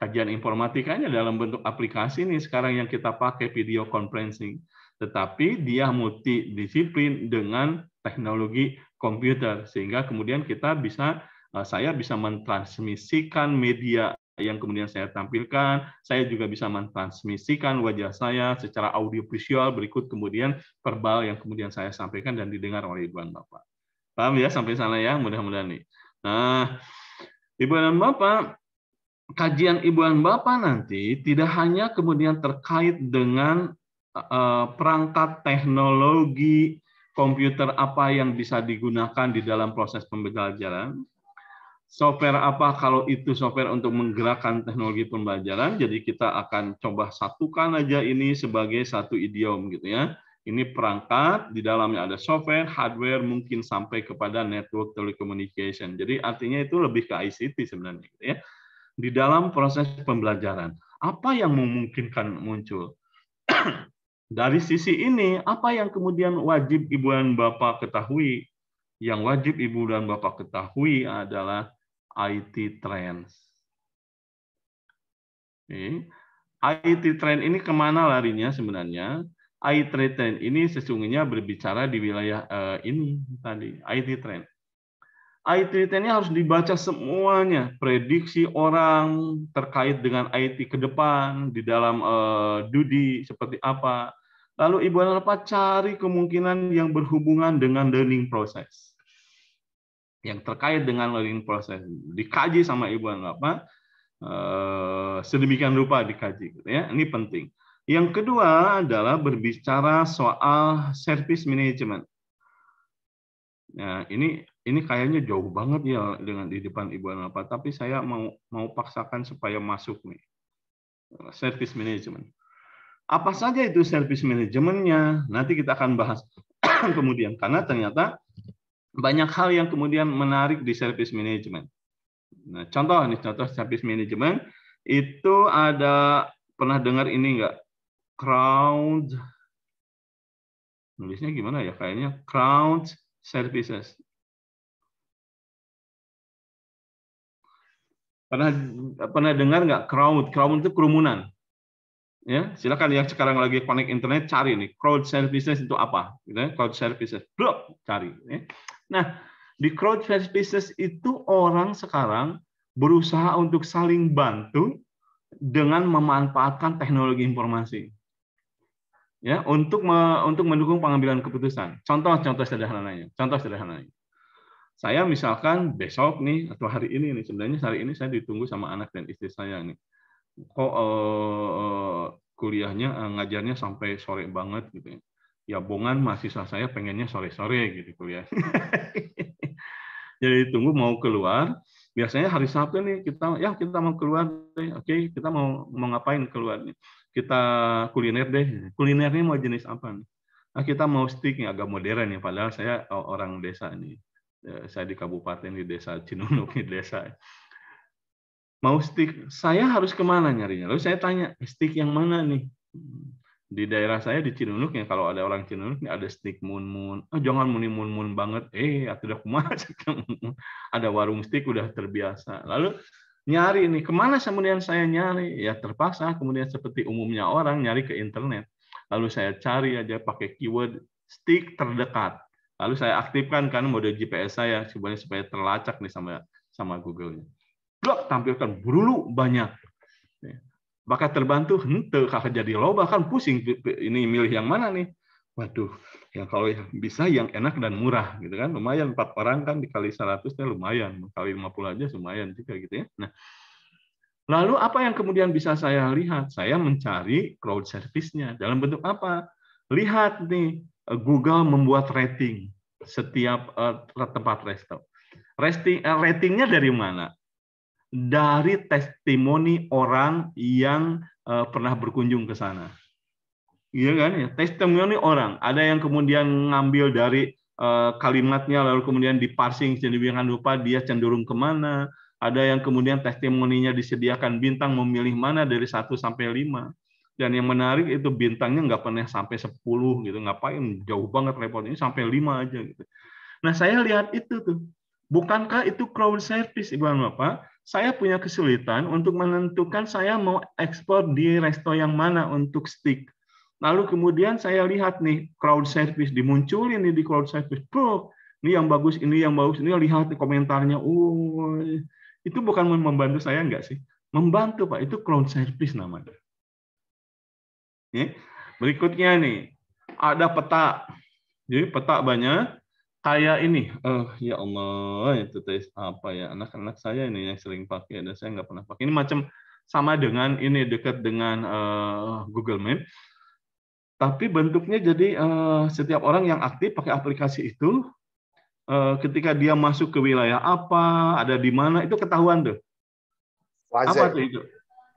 kajian informatikanya dalam bentuk aplikasi nih sekarang yang kita pakai video conferencing tetapi dia multi disiplin dengan teknologi komputer sehingga kemudian kita bisa eh, saya bisa mentransmisikan media yang kemudian saya tampilkan, saya juga bisa mentransmisikan wajah saya secara audio visual berikut kemudian verbal yang kemudian saya sampaikan dan didengar oleh ibu dan bapak. Paham ya sampai sana ya mudah-mudahan nih. Nah, ibu dan bapak kajian ibu dan bapak nanti tidak hanya kemudian terkait dengan Eh, perangkat teknologi komputer apa yang bisa digunakan di dalam proses pembelajaran, software apa kalau itu software untuk menggerakkan teknologi pembelajaran, jadi kita akan coba satukan aja ini sebagai satu idiom gitu ya. Ini perangkat, di dalamnya ada software, hardware, mungkin sampai kepada network telecommunication. Jadi artinya itu lebih ke ICT sebenarnya gitu ya. Di dalam proses pembelajaran, apa yang memungkinkan muncul? Dari sisi ini, apa yang kemudian wajib ibu dan bapak ketahui? Yang wajib ibu dan bapak ketahui adalah IT trends. IT trend ini kemana larinya sebenarnya? IT trend ini sesungguhnya berbicara di wilayah eh, ini tadi, IT trend. IT trend ini harus dibaca semuanya, prediksi orang terkait dengan IT ke depan di dalam uh, seperti apa, Lalu Ibu apa cari kemungkinan yang berhubungan dengan learning process. Yang terkait dengan learning process. Dikaji sama Ibu apa eh, sedemikian rupa dikaji. Gitu ya. Ini penting. Yang kedua adalah berbicara soal service management. Nah, ini ini kayaknya jauh banget ya dengan di depan Ibu Elpa, tapi saya mau mau paksakan supaya masuk nih. Service management apa saja itu service manajemennya? Nanti kita akan bahas kemudian karena ternyata banyak hal yang kemudian menarik di service management. Nah, contoh nih contoh service management itu ada pernah dengar ini enggak? Crowd nulisnya gimana ya kayaknya crowd services. Pernah pernah dengar nggak crowd? Crowd itu kerumunan ya silakan yang sekarang lagi connect internet cari nih crowd services itu apa gitu ya, crowd services drop cari ya. nah di crowd services itu orang sekarang berusaha untuk saling bantu dengan memanfaatkan teknologi informasi ya untuk me, untuk mendukung pengambilan keputusan contoh contoh sederhananya contoh sederhananya saya misalkan besok nih atau hari ini nih sebenarnya hari ini saya ditunggu sama anak dan istri saya nih kok oh, eh, kuliahnya eh, ngajarnya sampai sore banget gitu ya. Ya bongan mahasiswa saya pengennya sore-sore gitu kuliah. Jadi tunggu mau keluar, biasanya hari Sabtu nih kita ya kita mau keluar deh. Oke, kita mau mau ngapain keluar nih? Kita kuliner deh. Kulinernya mau jenis apa nih? Nah, kita mau stick yang agak modern ya padahal saya eh, orang desa nih. Eh, saya di kabupaten di desa Cinunuk di desa mau stick saya harus kemana nyarinya lalu saya tanya eh, stick yang mana nih hmm, di daerah saya di Cinunuk ya kalau ada orang Cinunuk ada stick moon moon oh, jangan muni moon moon banget eh atau ada warung stick udah terbiasa lalu nyari ini kemana kemudian saya nyari ya terpaksa kemudian seperti umumnya orang nyari ke internet lalu saya cari aja pakai keyword stick terdekat lalu saya aktifkan kan mode GPS saya sebenarnya supaya terlacak nih sama sama Google-nya blok tampilkan berulu banyak. Ya. Maka terbantu hente kakak jadi loba kan pusing ini milih yang mana nih. Waduh, yang kalau bisa yang enak dan murah gitu kan lumayan empat orang kan dikali seratusnya lumayan lumayan kali 50 aja lumayan juga gitu ya. Nah, Lalu apa yang kemudian bisa saya lihat? Saya mencari cloud service-nya dalam bentuk apa? Lihat nih eh, Google membuat rating setiap eh, tempat resto. Rating eh, ratingnya dari mana? dari testimoni orang yang uh, pernah berkunjung ke sana. Iya kan ya, testimoni orang. Ada yang kemudian ngambil dari uh, kalimatnya lalu kemudian diparsing sedemikian lupa dia cenderung kemana. Ada yang kemudian testimoninya disediakan bintang memilih mana dari 1 sampai 5. Dan yang menarik itu bintangnya nggak pernah sampai 10 gitu. Ngapain jauh banget repot ini sampai 5 aja gitu. Nah, saya lihat itu tuh. Bukankah itu crowd service Ibu Bapak? saya punya kesulitan untuk menentukan saya mau ekspor di resto yang mana untuk stick. Lalu kemudian saya lihat nih crowd service dimunculin nih di crowd service pro. Ini yang bagus, ini yang bagus, ini lihat komentarnya. Oh, itu bukan membantu saya enggak sih? Membantu Pak, itu crowd service namanya. Nih, Berikutnya nih, ada peta. Jadi peta banyak, kayak ini oh ya Allah itu tes apa ya anak-anak saya ini yang sering pakai dan saya nggak pernah pakai ini macam sama dengan ini dekat dengan uh, Google Map tapi bentuknya jadi uh, setiap orang yang aktif pakai aplikasi itu uh, ketika dia masuk ke wilayah apa ada di mana itu ketahuan tuh wajah. apa tuh itu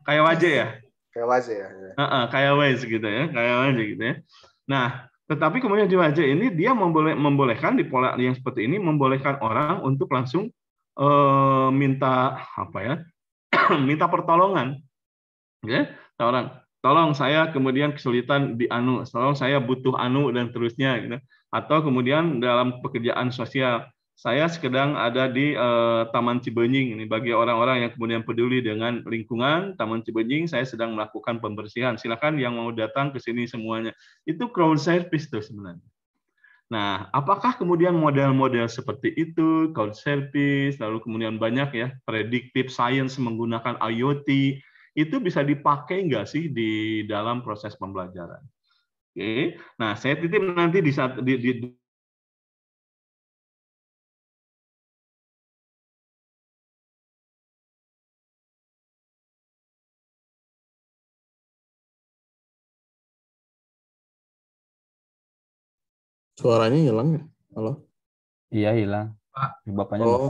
kayak wajah ya kayak wajah ya uh -uh, kayak wajah gitu ya kayak wajah gitu ya nah tetapi kemudian aja ini dia memboleh, membolehkan di pola yang seperti ini membolehkan orang untuk langsung e, minta apa ya? minta pertolongan. Ya, orang tolong saya kemudian kesulitan di anu, tolong saya butuh anu dan terusnya gitu. Atau kemudian dalam pekerjaan sosial saya sedang ada di uh, Taman Cibenying. Ini bagi orang-orang yang kemudian peduli dengan lingkungan, Taman Cibenying saya sedang melakukan pembersihan. Silakan yang mau datang ke sini semuanya. Itu crowd service tuh sebenarnya. Nah, apakah kemudian model-model seperti itu, crowd service, lalu kemudian banyak ya, predictive science menggunakan IoT, itu bisa dipakai nggak sih di dalam proses pembelajaran? Oke, nah saya titip nanti di, di, di Suaranya hilang ya? Halo? Iya hilang. Bapaknya oh.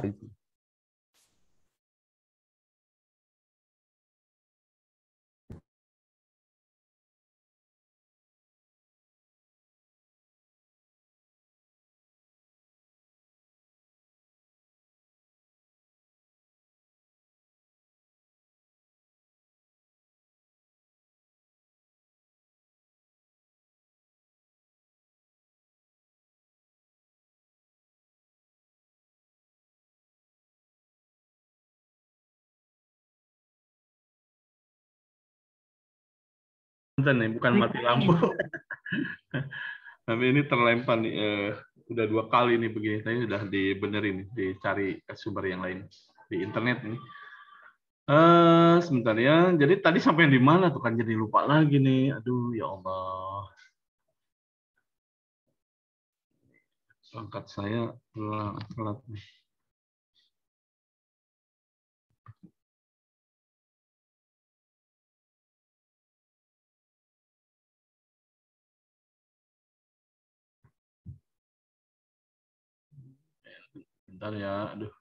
punten nih, ya, bukan mati lampu. Tapi ini terlempar nih, uh, udah dua kali nih begini. Tadi sudah dibenerin, dicari sumber yang lain di internet nih. Eh, sebentar ya. Jadi tadi sampai di mana tuh kan jadi lupa lagi nih. Aduh, ya Allah. Angkat saya telat, nih. Bentar ya, aduh.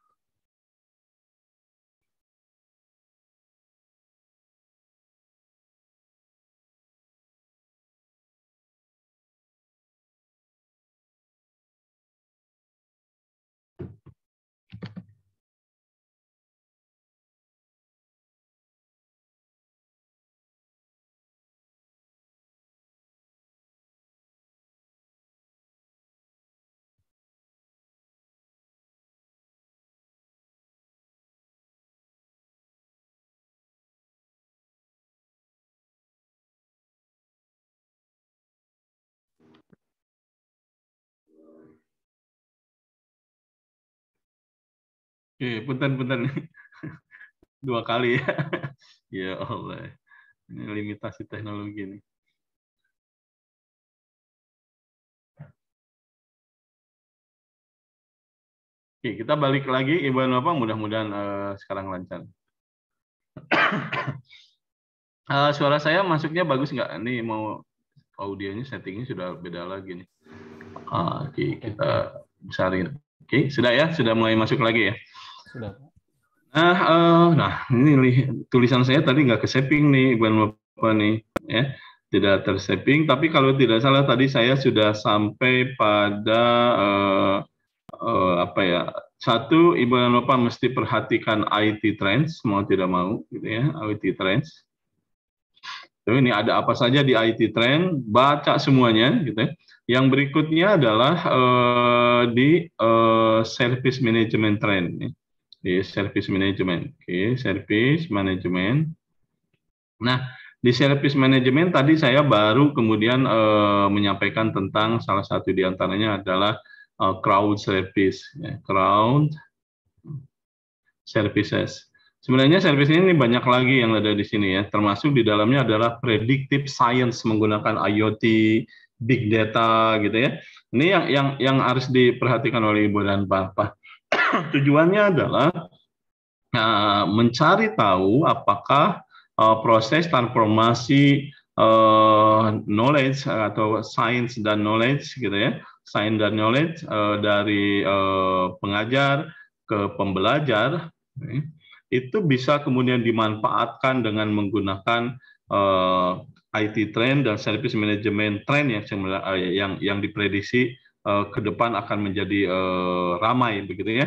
Eh, punten punten. Dua kali ya. ya Allah. Ini limitasi teknologi nih. Oke, kita balik lagi Ibu apa mudah-mudahan uh, sekarang lancar. uh, suara saya masuknya bagus nggak? ini mau audionya settingnya sudah beda lagi nih. Uh, oke, okay, kita besarin. Oke, sudah ya, sudah mulai masuk lagi ya. Sudah. Nah, uh, nah ini li, tulisan saya tadi nggak ke keseping nih, bukan apa nih, ya tidak terseping. Tapi kalau tidak salah tadi saya sudah sampai pada uh, uh, apa ya satu ibu dan bapak mesti perhatikan IT trends mau tidak mau, gitu ya IT trends. Jadi ini ada apa saja di IT trend, baca semuanya, gitu. Ya. Yang berikutnya adalah uh, di uh, service management trend. Di service management. Oke, okay, service management. Nah, di service management tadi saya baru kemudian uh, menyampaikan tentang salah satu di antaranya adalah uh, crowd service. Ya, crowd services. Sebenarnya service ini banyak lagi yang ada di sini ya, termasuk di dalamnya adalah predictive science menggunakan IoT, big data gitu ya. Ini yang yang yang harus diperhatikan oleh ibu dan bapak. Tujuannya adalah uh, mencari tahu apakah uh, proses transformasi uh, knowledge atau science dan knowledge gitu ya, science dan knowledge uh, dari uh, pengajar ke pembelajar itu bisa kemudian dimanfaatkan dengan menggunakan IT trend dan service management trend yang eh, yang yang diprediksi uh, ke depan akan menjadi uh, ramai begitu ya.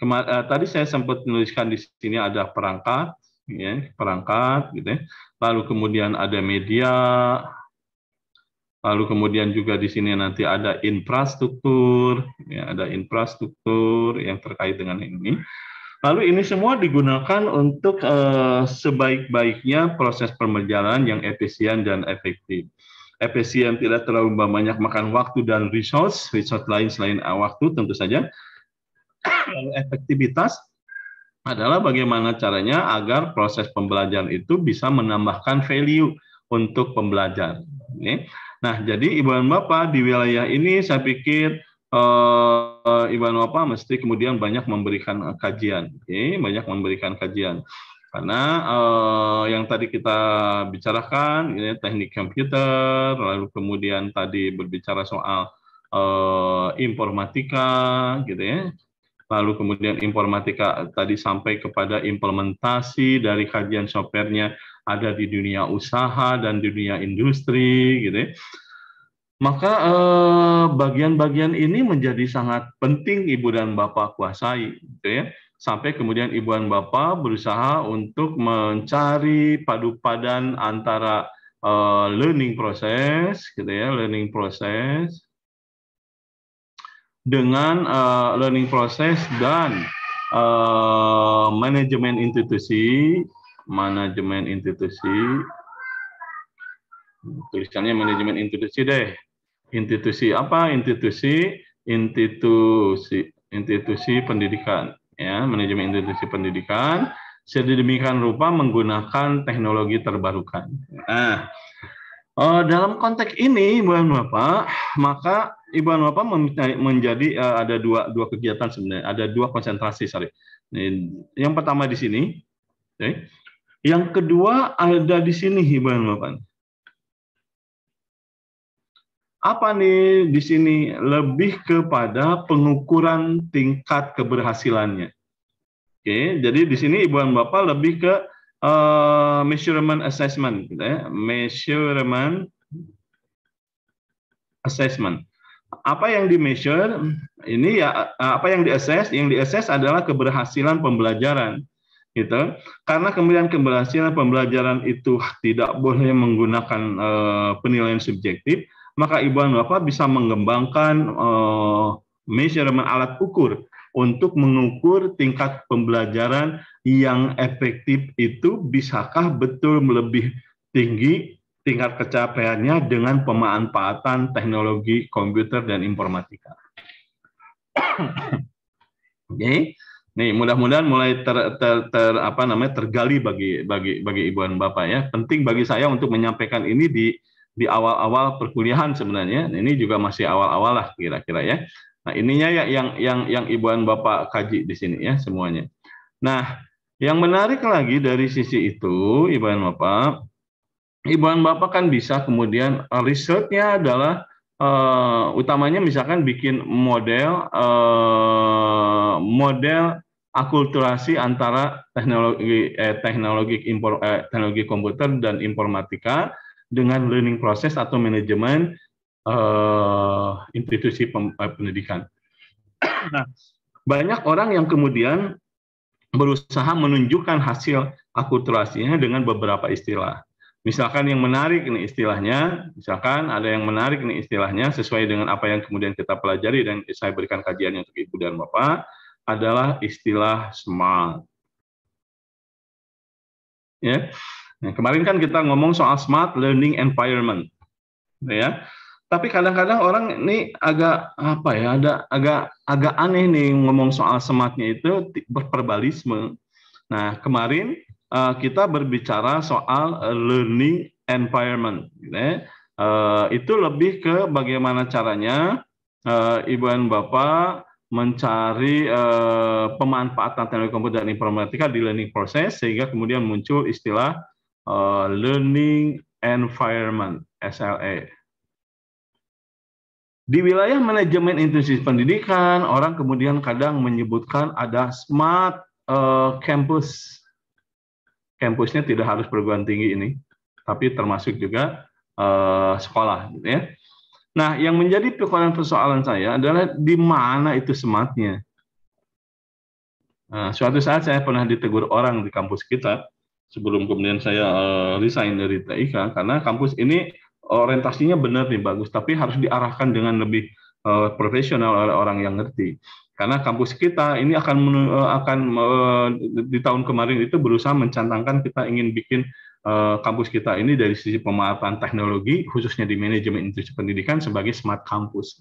Kema uh, tadi saya sempat menuliskan di sini ada perangkat ya, perangkat gitu ya. Lalu kemudian ada media lalu kemudian juga di sini nanti ada infrastruktur ya, ada infrastruktur yang terkait dengan ini. Lalu ini semua digunakan untuk uh, sebaik-baiknya proses perjalanan yang efisien dan efektif. Efisien tidak terlalu banyak makan waktu dan resource, resource lain selain eh, waktu tentu saja. Lalu efektivitas adalah bagaimana caranya agar proses pembelajaran itu bisa menambahkan value untuk pembelajar. Nah, jadi Ibu dan Bapak di wilayah ini saya pikir uh, eh, apa mesti kemudian banyak memberikan kajian, oke, okay? banyak memberikan kajian. Karena uh, yang tadi kita bicarakan ini teknik komputer, lalu kemudian tadi berbicara soal uh, informatika, gitu ya. Lalu kemudian informatika tadi sampai kepada implementasi dari kajian softwarenya ada di dunia usaha dan dunia industri, gitu ya maka bagian eh, bagian-bagian ini menjadi sangat penting ibu dan bapak kuasai, gitu ya. Sampai kemudian ibu dan bapak berusaha untuk mencari padu padan antara eh, learning process, gitu ya, learning proses dengan eh, learning proses dan eh, manajemen institusi, manajemen institusi, tulisannya manajemen institusi deh institusi apa institusi institusi institusi pendidikan ya manajemen institusi pendidikan sedemikian rupa menggunakan teknologi terbarukan. Nah, eh, dalam konteks ini Ibu dan Bapak, maka Ibu dan Bapak menjadi eh, ada dua dua kegiatan sebenarnya, ada dua konsentrasi sorry. Yang pertama di sini, okay. Eh, yang kedua ada di sini Ibu dan Bapak apa nih di sini lebih kepada pengukuran tingkat keberhasilannya. Oke, jadi di sini ibu dan bapak lebih ke uh, measurement assessment, gitu ya. measurement assessment. Apa yang di measure ini ya eh, apa yang di assess, yang di assess adalah keberhasilan pembelajaran gitu. Karena kemudian keberhasilan pembelajaran itu tidak boleh menggunakan uh, penilaian subjektif, maka ibu bapak bisa mengembangkan uh, measurement alat ukur untuk mengukur tingkat pembelajaran yang efektif itu bisakah betul lebih tinggi tingkat kecapaiannya dengan pemanfaatan teknologi komputer dan informatika. Oke. Okay. Nih, mudah-mudahan mulai ter, ter, ter apa namanya tergali bagi bagi bagi ibu dan bapak ya. Penting bagi saya untuk menyampaikan ini di di awal-awal perkuliahan sebenarnya. Ini juga masih awal-awal lah kira-kira ya. Nah, ininya ya yang yang yang ibuan Bapak kaji di sini ya semuanya. Nah, yang menarik lagi dari sisi itu, ibu ibuan Bapak, ibu ibuan Bapak kan bisa kemudian eh, risetnya adalah uh, utamanya misalkan bikin model uh, model akulturasi antara teknologi eh, teknologi impor, eh, teknologi komputer dan informatika dengan learning process atau manajemen uh, eh, institusi eh, pendidikan. nah, banyak orang yang kemudian berusaha menunjukkan hasil akulturasinya dengan beberapa istilah. Misalkan yang menarik nih istilahnya, misalkan ada yang menarik nih istilahnya sesuai dengan apa yang kemudian kita pelajari dan saya berikan kajiannya untuk Ibu dan Bapak adalah istilah smart. Ya. Nah, kemarin kan kita ngomong soal smart learning environment, ya. Tapi kadang-kadang orang ini agak apa ya, ada agak agak aneh nih ngomong soal smartnya itu berperbalisme. Nah, kemarin uh, kita berbicara soal eh, learning environment, ya. Uh, itu lebih ke bagaimana caranya uh, ibu dan bapak mencari uh, pemanfaatan teknologi komputer dan informatika di learning process sehingga kemudian muncul istilah uh, Learning Environment (SLA) e. Di wilayah manajemen institusi pendidikan, orang kemudian kadang menyebutkan ada smart uh, campus. Kampusnya tidak harus perguruan tinggi ini, tapi termasuk juga uh, sekolah, ya. Nah, yang menjadi persoalan saya adalah di mana itu smartnya. Nah, suatu saat saya pernah ditegur orang di kampus kita, sebelum kemudian saya eh, resign dari TIK karena kampus ini eh, orientasinya benar nih bagus tapi harus diarahkan dengan lebih eh, profesional oleh orang yang ngerti karena kampus kita ini akan akan di tahun kemarin itu berusaha mencantangkan kita ingin bikin kampus kita ini dari sisi pemanfaatan teknologi khususnya di manajemen institusi pendidikan sebagai smart kampus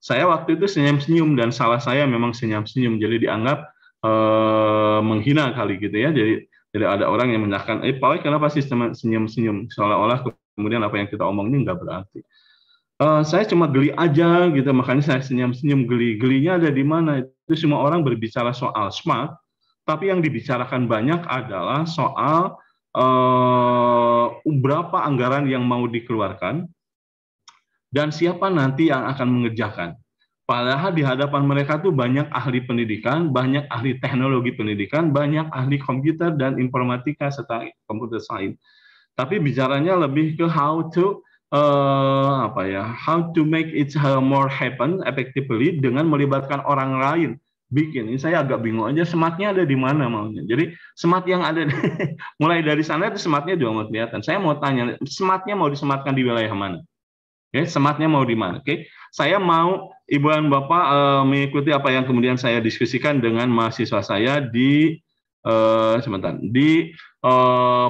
Saya waktu itu senyum-senyum dan salah saya memang senyum-senyum jadi dianggap eh, menghina kali gitu ya. Jadi jadi ada orang yang menyalahkan, eh Pak Wai kenapa sih senyum-senyum? Seolah-olah kemudian apa yang kita omong ini nggak berarti. Uh, saya cuma geli aja gitu, makanya saya senyum-senyum geli. Gelinya ada di mana? Itu semua orang berbicara soal smart, tapi yang dibicarakan banyak adalah soal uh, berapa anggaran yang mau dikeluarkan, dan siapa nanti yang akan mengerjakan. Padahal di hadapan mereka tuh banyak ahli pendidikan, banyak ahli teknologi pendidikan, banyak ahli komputer dan informatika serta komputer science. Tapi bicaranya lebih ke how to uh, apa ya, how to make it more happen effectively dengan melibatkan orang lain bikin. Ini saya agak bingung aja sematnya ada di mana maunya. Jadi semat yang ada mulai dari sana itu sematnya juga mau kelihatan. Saya mau tanya sematnya mau disematkan di wilayah mana? Oke, okay, sematnya mau di mana? Oke, saya mau ibu dan bapak e, mengikuti apa yang kemudian saya diskusikan dengan mahasiswa saya di e, sebentar di e,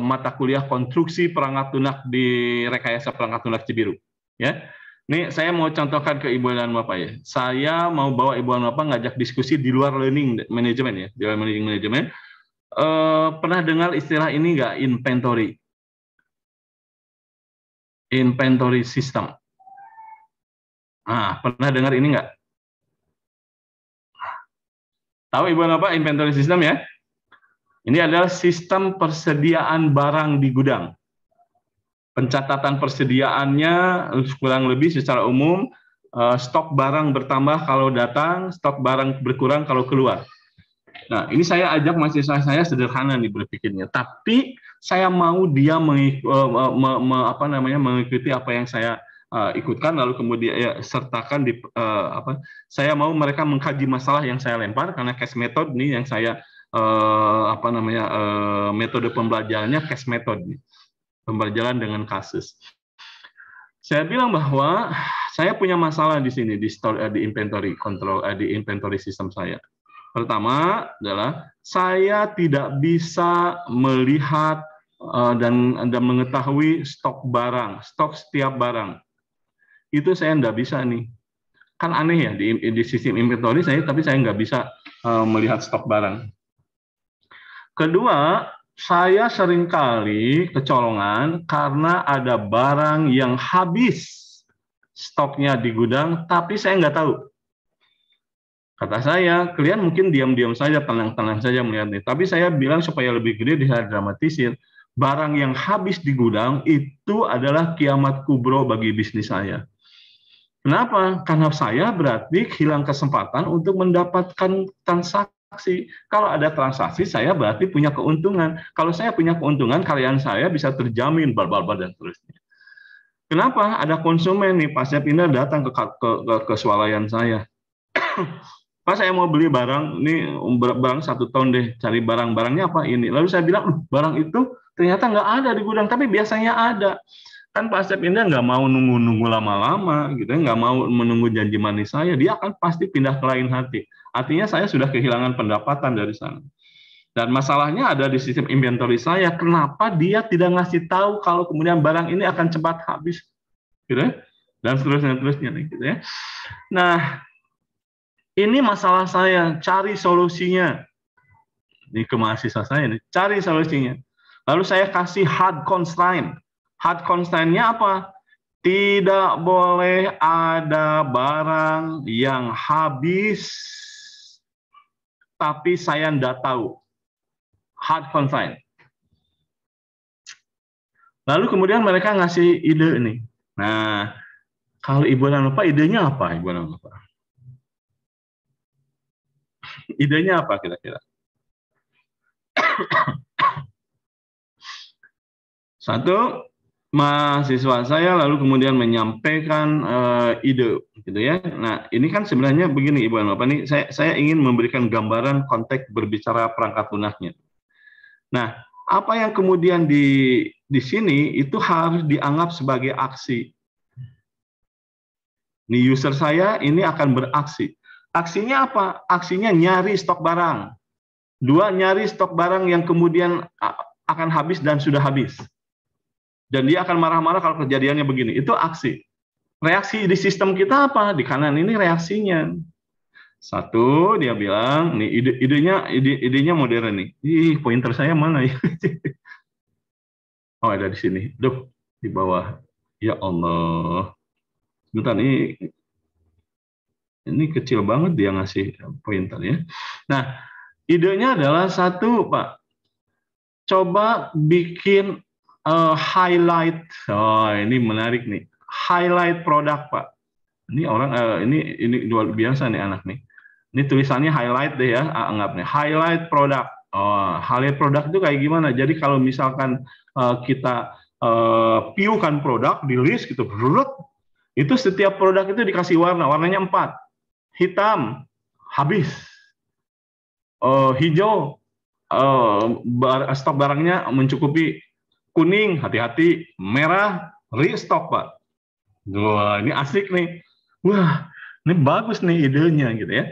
mata kuliah konstruksi perangkat lunak di rekayasa perangkat lunak Cibiru. Ya, ini saya mau contohkan ke ibu dan bapak ya. Saya mau bawa ibu dan bapak ngajak diskusi di luar learning management ya, di luar learning management. E, pernah dengar istilah ini nggak inventory? Inventory system Nah, pernah dengar ini nggak? Tahu Ibu apa inventory system ya? Ini adalah sistem persediaan barang di gudang. Pencatatan persediaannya kurang lebih secara umum eh, stok barang bertambah kalau datang, stok barang berkurang kalau keluar. Nah, ini saya ajak mahasiswa saya sederhana nih berpikirnya, tapi saya mau dia mengikuti, eh, apa namanya mengikuti apa yang saya uh, ikutkan lalu kemudian ya, sertakan di uh, apa saya mau mereka mengkaji masalah yang saya lempar karena case method nih yang saya uh, apa namanya uh, metode pembelajarannya case method nih pembelajaran dengan kasus saya bilang bahwa saya punya masalah di sini di store di inventory control di inventory system saya pertama adalah saya tidak bisa melihat dan dan mengetahui stok barang, stok setiap barang itu saya nggak bisa nih. Kan aneh ya di, di sistem inventory saya, tapi saya nggak bisa uh, melihat stok barang. Kedua, saya seringkali kecolongan karena ada barang yang habis stoknya di gudang, tapi saya nggak tahu. Kata saya, kalian mungkin diam-diam saja, tenang-tenang saja melihatnya. Tapi saya bilang supaya lebih gede, di hari dramatisir. Barang yang habis di gudang itu adalah kiamat kubro bagi bisnis saya. Kenapa? Karena saya berarti hilang kesempatan untuk mendapatkan transaksi. Kalau ada transaksi, saya berarti punya keuntungan. Kalau saya punya keuntungan, kalian saya bisa terjamin, bal-bal dan seterusnya. Kenapa? Ada konsumen nih, pasnya pindah datang ke, ke, ke, ke swalayan saya. Pas saya mau beli barang, ini barang satu tahun deh, cari barang-barangnya apa ini. Lalu saya bilang, barang itu ternyata nggak ada di gudang, tapi biasanya ada kan Pak Asep ini nggak mau nunggu-nunggu lama-lama gitu ya, nggak mau menunggu janji manis saya dia akan pasti pindah ke lain hati artinya saya sudah kehilangan pendapatan dari sana dan masalahnya ada di sistem inventory saya kenapa dia tidak ngasih tahu kalau kemudian barang ini akan cepat habis gitu ya? dan seterusnya seterusnya gitu ya nah ini masalah saya cari solusinya ini ke mahasiswa saya nih cari solusinya lalu saya kasih hard constraint hard constant nya apa? Tidak boleh ada barang yang habis tapi saya tidak tahu. Hard constraint. Lalu kemudian mereka ngasih ide ini. Nah, kalau Ibu dan Bapak idenya apa Ibu dan Bapak? idenya apa kira-kira? Satu, mahasiswa saya lalu kemudian menyampaikan uh, ide gitu ya. Nah, ini kan sebenarnya begini Ibu dan Bapak ini saya saya ingin memberikan gambaran konteks berbicara perangkat lunaknya. Nah, apa yang kemudian di di sini itu harus dianggap sebagai aksi. Ini user saya ini akan beraksi. Aksinya apa? Aksinya nyari stok barang. Dua nyari stok barang yang kemudian akan habis dan sudah habis dan dia akan marah-marah kalau kejadiannya begini. Itu aksi. Reaksi di sistem kita apa? Di kanan ini reaksinya. Satu, dia bilang, nih ide, idenya ide, idenya modern nih. Ih, pointer saya mana ya? oh, ada di sini. Duh, di bawah. Ya Allah. Sebentar, ini ini kecil banget dia ngasih pointernya. Nah, idenya adalah satu, Pak. Coba bikin uh, highlight. Oh, ini menarik nih. Highlight produk, Pak. Ini orang uh, ini ini luar biasa nih anak nih. Ini tulisannya highlight deh ya, anggapnya. Highlight produk. Oh, highlight produk itu kayak gimana? Jadi kalau misalkan uh, kita uh, piukan produk di list gitu, berut, itu setiap produk itu dikasih warna. Warnanya empat. Hitam, habis. Uh, hijau, uh, bar, stok barangnya mencukupi kuning hati-hati, merah restock pak. Wah ini asik nih, wah ini bagus nih idenya gitu ya.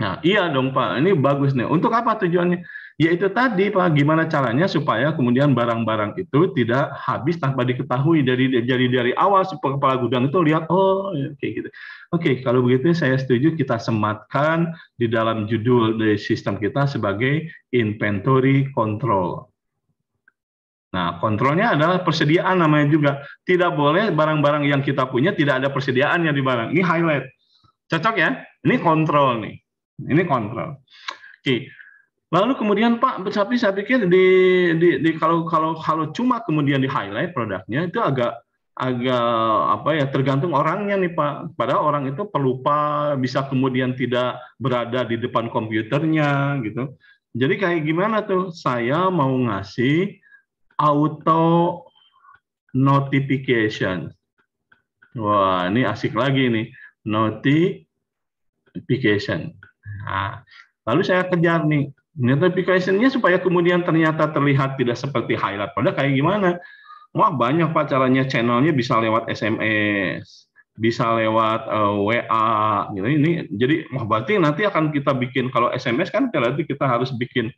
Nah iya dong pak, ini bagus nih. Untuk apa tujuannya? Yaitu tadi pak, gimana caranya supaya kemudian barang-barang itu tidak habis tanpa diketahui dari dari dari awal supaya kepala gudang itu lihat oh ya, kayak gitu. Oke kalau begitu saya setuju kita sematkan di dalam judul dari sistem kita sebagai inventory control Nah, kontrolnya adalah persediaan namanya juga. Tidak boleh barang-barang yang kita punya tidak ada persediaannya di barang. Ini highlight. Cocok ya? Ini kontrol nih. Ini kontrol. Oke. Lalu kemudian Pak, tapi saya pikir di, di, di kalau kalau kalau cuma kemudian di highlight produknya itu agak agak apa ya tergantung orangnya nih Pak. Padahal orang itu pelupa, bisa kemudian tidak berada di depan komputernya gitu. Jadi kayak gimana tuh? Saya mau ngasih auto notification. Wah, ini asik lagi ini. Notification. Nah, lalu saya kejar nih. Notification-nya supaya kemudian ternyata terlihat tidak seperti highlight. Padahal kayak gimana? Wah, banyak Pak caranya. Channelnya bisa lewat SMS, bisa lewat uh, eh, WA. Gitu. Ini, jadi, wah berarti nanti akan kita bikin. Kalau SMS kan berarti kita harus bikin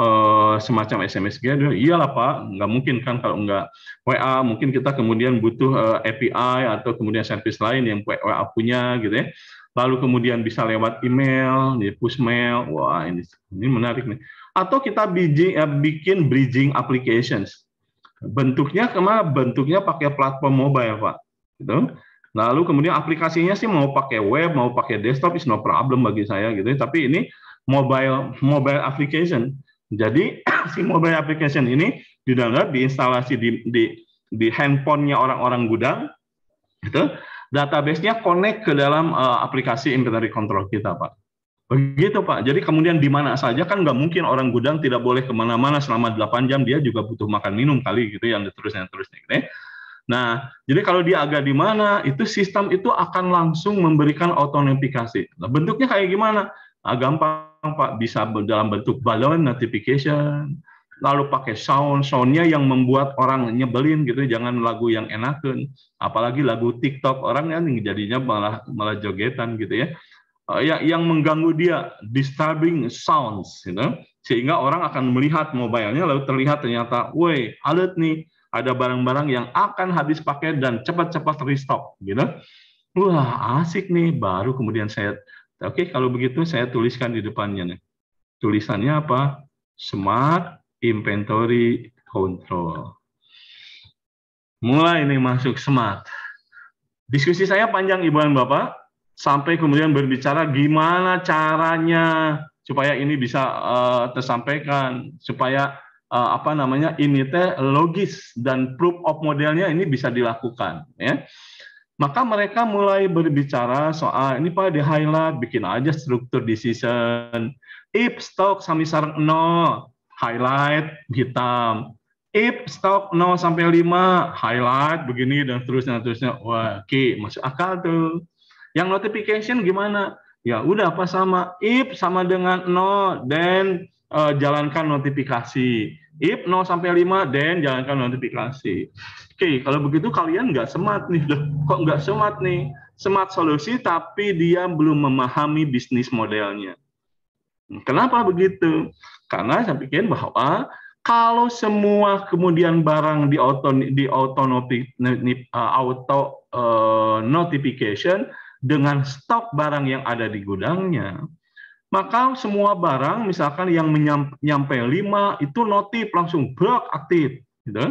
Eh, semacam SMS gitu, Iyalah Pak, nggak mungkin kan kalau nggak WA, mungkin kita kemudian butuh eh, API atau kemudian service lain yang WA punya gitu ya. Lalu kemudian bisa lewat email, push mail, wah ini ini menarik nih. Atau kita bikin, eh, bikin bridging applications. Bentuknya kemana? Bentuknya pakai platform mobile Pak, gitu. Lalu kemudian aplikasinya sih mau pakai web, mau pakai desktop is no problem bagi saya gitu. Ya. Tapi ini mobile mobile application jadi si mobile application ini di download, diinstalasi di di, di handphonenya orang-orang gudang, itu databasenya connect ke dalam uh, aplikasi inventory control kita, Pak. Begitu Pak. Jadi kemudian di mana saja kan nggak mungkin orang gudang tidak boleh kemana-mana selama 8 jam dia juga butuh makan minum kali gitu yang terusnya terusnya. Gitu. Ya. Nah, jadi kalau dia agak di mana, itu sistem itu akan langsung memberikan autentikasi. Nah, bentuknya kayak gimana? Nah, gampang Pak bisa dalam bentuk balon notification, lalu pakai sound, soundnya yang membuat orang nyebelin gitu, jangan lagu yang enakan, apalagi lagu TikTok orang kan jadinya malah malah jogetan gitu ya. Ah, ya yang mengganggu dia disturbing sounds, you know? sehingga orang akan melihat mobilenya lalu terlihat ternyata, woi alert nih ada barang-barang yang akan habis pakai dan cepat-cepat restock, gitu. Wah asik nih, baru kemudian saya Oke, kalau begitu saya tuliskan di depannya. Nih. Tulisannya apa? Smart Inventory Control. Mulai nih masuk smart. Diskusi saya panjang Ibu dan Bapak, sampai kemudian berbicara gimana caranya supaya ini bisa uh, tersampaikan, supaya uh, apa namanya ini teh logis dan proof of modelnya ini bisa dilakukan ya maka mereka mulai berbicara soal ini Pak di highlight, bikin aja struktur decision. If stock sampai sarang 0, highlight hitam. If stock 0 sampai lima highlight begini dan terusnya dan terusnya. Wah, oke, okay, masuk akal tuh. Yang notification gimana? Ya udah apa sama if sama dengan 0 then uh, jalankan notifikasi. If 0 sampai 5, then jalankan notifikasi. Oke, okay, kalau begitu kalian nggak semat nih. Loh, kok nggak semat nih? Semat solusi tapi dia belum memahami bisnis modelnya. Kenapa begitu? Karena saya pikir bahwa kalau semua kemudian barang di auto di eh, auto auto uh, eh, notification dengan stok barang yang ada di gudangnya, maka semua barang misalkan yang nyampe 5 itu notif langsung blok aktif gitu.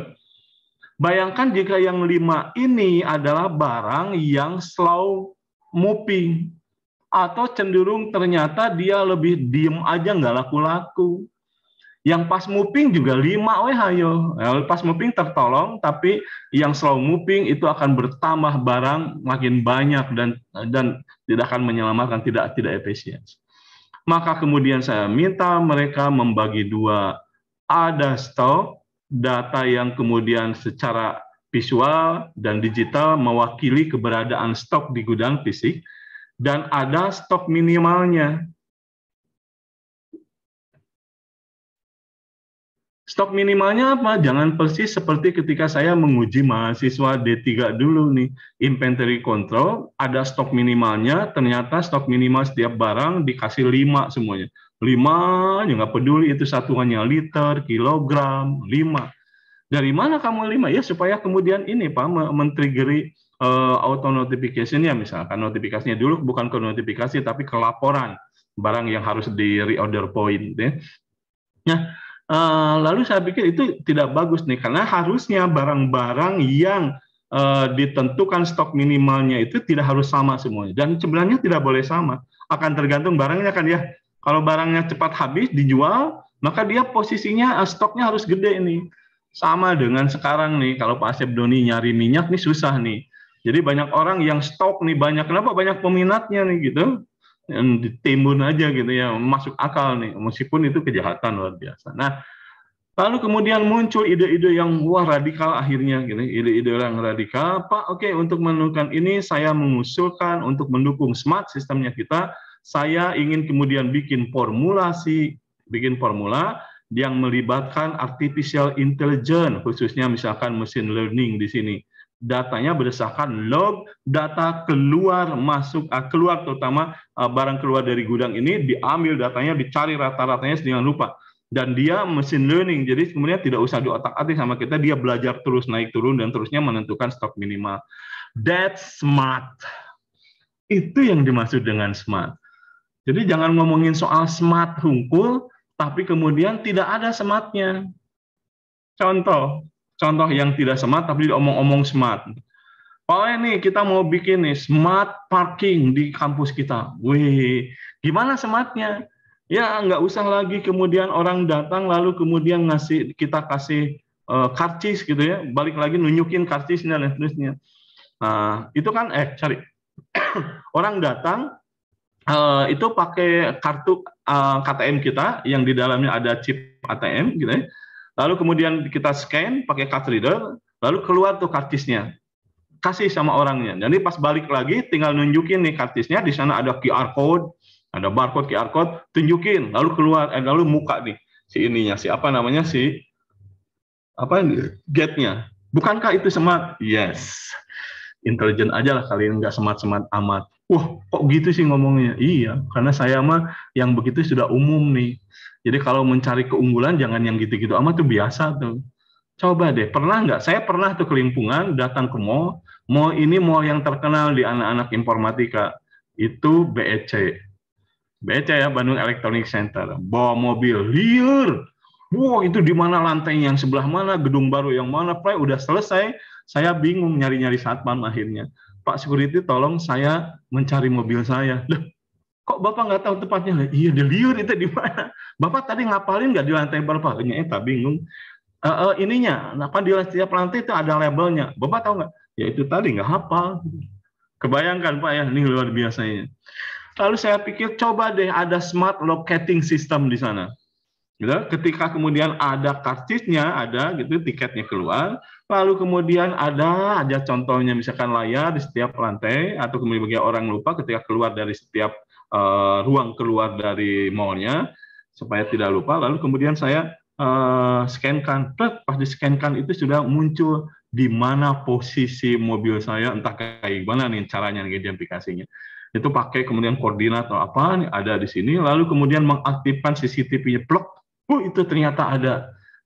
Bayangkan jika yang 5 ini adalah barang yang slow moving atau cenderung ternyata dia lebih diem aja nggak laku-laku. Yang pas moving juga 5 weh hayo. Nah, pas moving tertolong tapi yang slow moving itu akan bertambah barang makin banyak dan dan tidak akan menyelamatkan tidak tidak efisien. Maka kemudian saya minta mereka membagi dua. Ada stok data yang kemudian secara visual dan digital mewakili keberadaan stok di gudang fisik dan ada stok minimalnya Stok minimalnya apa? Jangan persis seperti ketika saya menguji mahasiswa D3 dulu nih. Inventory control, ada stok minimalnya, ternyata stok minimal setiap barang dikasih 5 semuanya. 5, ya nggak peduli itu satuannya liter, kilogram, 5. Dari mana kamu 5? Ya supaya kemudian ini Pak, men-triggeri uh, eh, auto notification ya misalkan notifikasinya dulu bukan ke notifikasi tapi ke laporan barang yang harus di reorder point ya. Nah, Uh, lalu saya pikir itu tidak bagus nih karena harusnya barang-barang yang uh, ditentukan stok minimalnya itu tidak harus sama semuanya dan sebenarnya tidak boleh sama akan tergantung barangnya kan ya kalau barangnya cepat habis dijual maka dia posisinya uh, stoknya harus gede nih sama dengan sekarang nih kalau Pak Asep Doni nyari minyak nih susah nih jadi banyak orang yang stok nih banyak kenapa banyak peminatnya nih gitu yang ditimbun aja gitu ya masuk akal nih meskipun itu kejahatan luar biasa nah lalu kemudian muncul ide-ide yang wah radikal akhirnya gitu ide-ide yang radikal pak oke okay, untuk menentukan ini saya mengusulkan untuk mendukung smart sistemnya kita saya ingin kemudian bikin formulasi bikin formula yang melibatkan artificial intelligence khususnya misalkan machine learning di sini datanya berdasarkan log data keluar masuk ah, keluar terutama ah, barang keluar dari gudang ini diambil datanya dicari rata-ratanya dengan lupa dan dia mesin learning jadi sebenarnya tidak usah diotak-atik sama kita dia belajar terus naik turun dan terusnya menentukan stok minimal that's smart itu yang dimaksud dengan smart jadi jangan ngomongin soal smart hungkul tapi kemudian tidak ada smartnya contoh contoh yang tidak smart tapi diomong-omong smart. Oleh nih kita mau bikin nih smart parking di kampus kita. Wih, gimana smartnya? Ya nggak usah lagi kemudian orang datang lalu kemudian ngasih kita kasih uh, eh, karcis gitu ya, balik lagi nunjukin karcisnya dan seterusnya. Nah, itu kan eh cari orang datang uh, itu pakai kartu uh, eh, KTM kita yang di dalamnya ada chip ATM gitu ya Lalu kemudian kita scan pakai card reader, lalu keluar tuh kartisnya. Kasih sama orangnya. Jadi pas balik lagi tinggal nunjukin nih kartisnya, di sana ada QR code, ada barcode QR code, tunjukin, lalu keluar eh, lalu muka nih si ininya, si apa namanya si apa gate-nya. Bukankah itu smart? Yes. Intelijen aja lah kalian nggak semat-semat amat. Wah, kok gitu sih ngomongnya? Iya, karena saya mah yang begitu sudah umum nih jadi kalau mencari keunggulan jangan yang gitu-gitu amat tuh biasa tuh. Coba deh, pernah nggak? Saya pernah tuh kelimpungan datang ke mall. Mall ini mall yang terkenal di anak-anak informatika. Itu BEC. BEC ya, Bandung Electronic Center. Bawa mobil, liur. Wow, itu di mana lantai yang sebelah mana, gedung baru yang mana, play udah selesai. Saya bingung nyari-nyari satpam akhirnya. Pak security tolong saya mencari mobil saya. Loh, kok bapak nggak tahu tempatnya iya di liur itu di mana bapak tadi ngapalin nggak di lantai berapa ya eh, tak bingung uh, uh, ininya apa di setiap lantai itu ada labelnya bapak tahu nggak ya itu tadi nggak hafal kebayangkan pak ya ini luar biasanya lalu saya pikir coba deh ada smart locating system di sana gitu. ketika kemudian ada karcisnya ada gitu tiketnya keluar lalu kemudian ada aja contohnya misalkan layar di setiap lantai atau kemudian bagi orang lupa ketika keluar dari setiap uh, ruang keluar dari mallnya supaya tidak lupa. Lalu kemudian saya uh, scankan, pas di scankan itu sudah muncul di mana posisi mobil saya, entah kayak gimana nih caranya identifikasinya. Itu pakai kemudian koordinat atau apa, nih, ada di sini, lalu kemudian mengaktifkan CCTV-nya, plok, oh itu ternyata ada.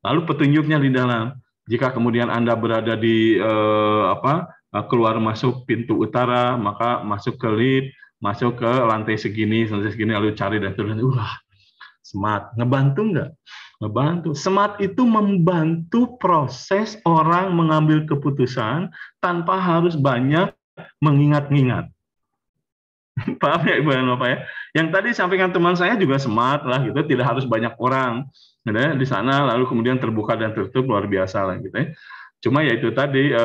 Lalu petunjuknya di dalam. Jika kemudian Anda berada di uh, apa keluar masuk pintu utara, maka masuk ke lift, masuk ke lantai segini, lantai segini lalu cari dan terus, wah smart, ngebantu nggak? Ngebantu. Smart itu membantu proses orang mengambil keputusan tanpa harus banyak mengingat-ingat. Paham ya Ibu dan Bapak ya? Yang tadi sampaikan teman saya juga smart lah gitu, tidak harus banyak orang ya, di sana lalu kemudian terbuka dan tertutup luar biasa lah gitu ya. Cuma ya itu tadi eh,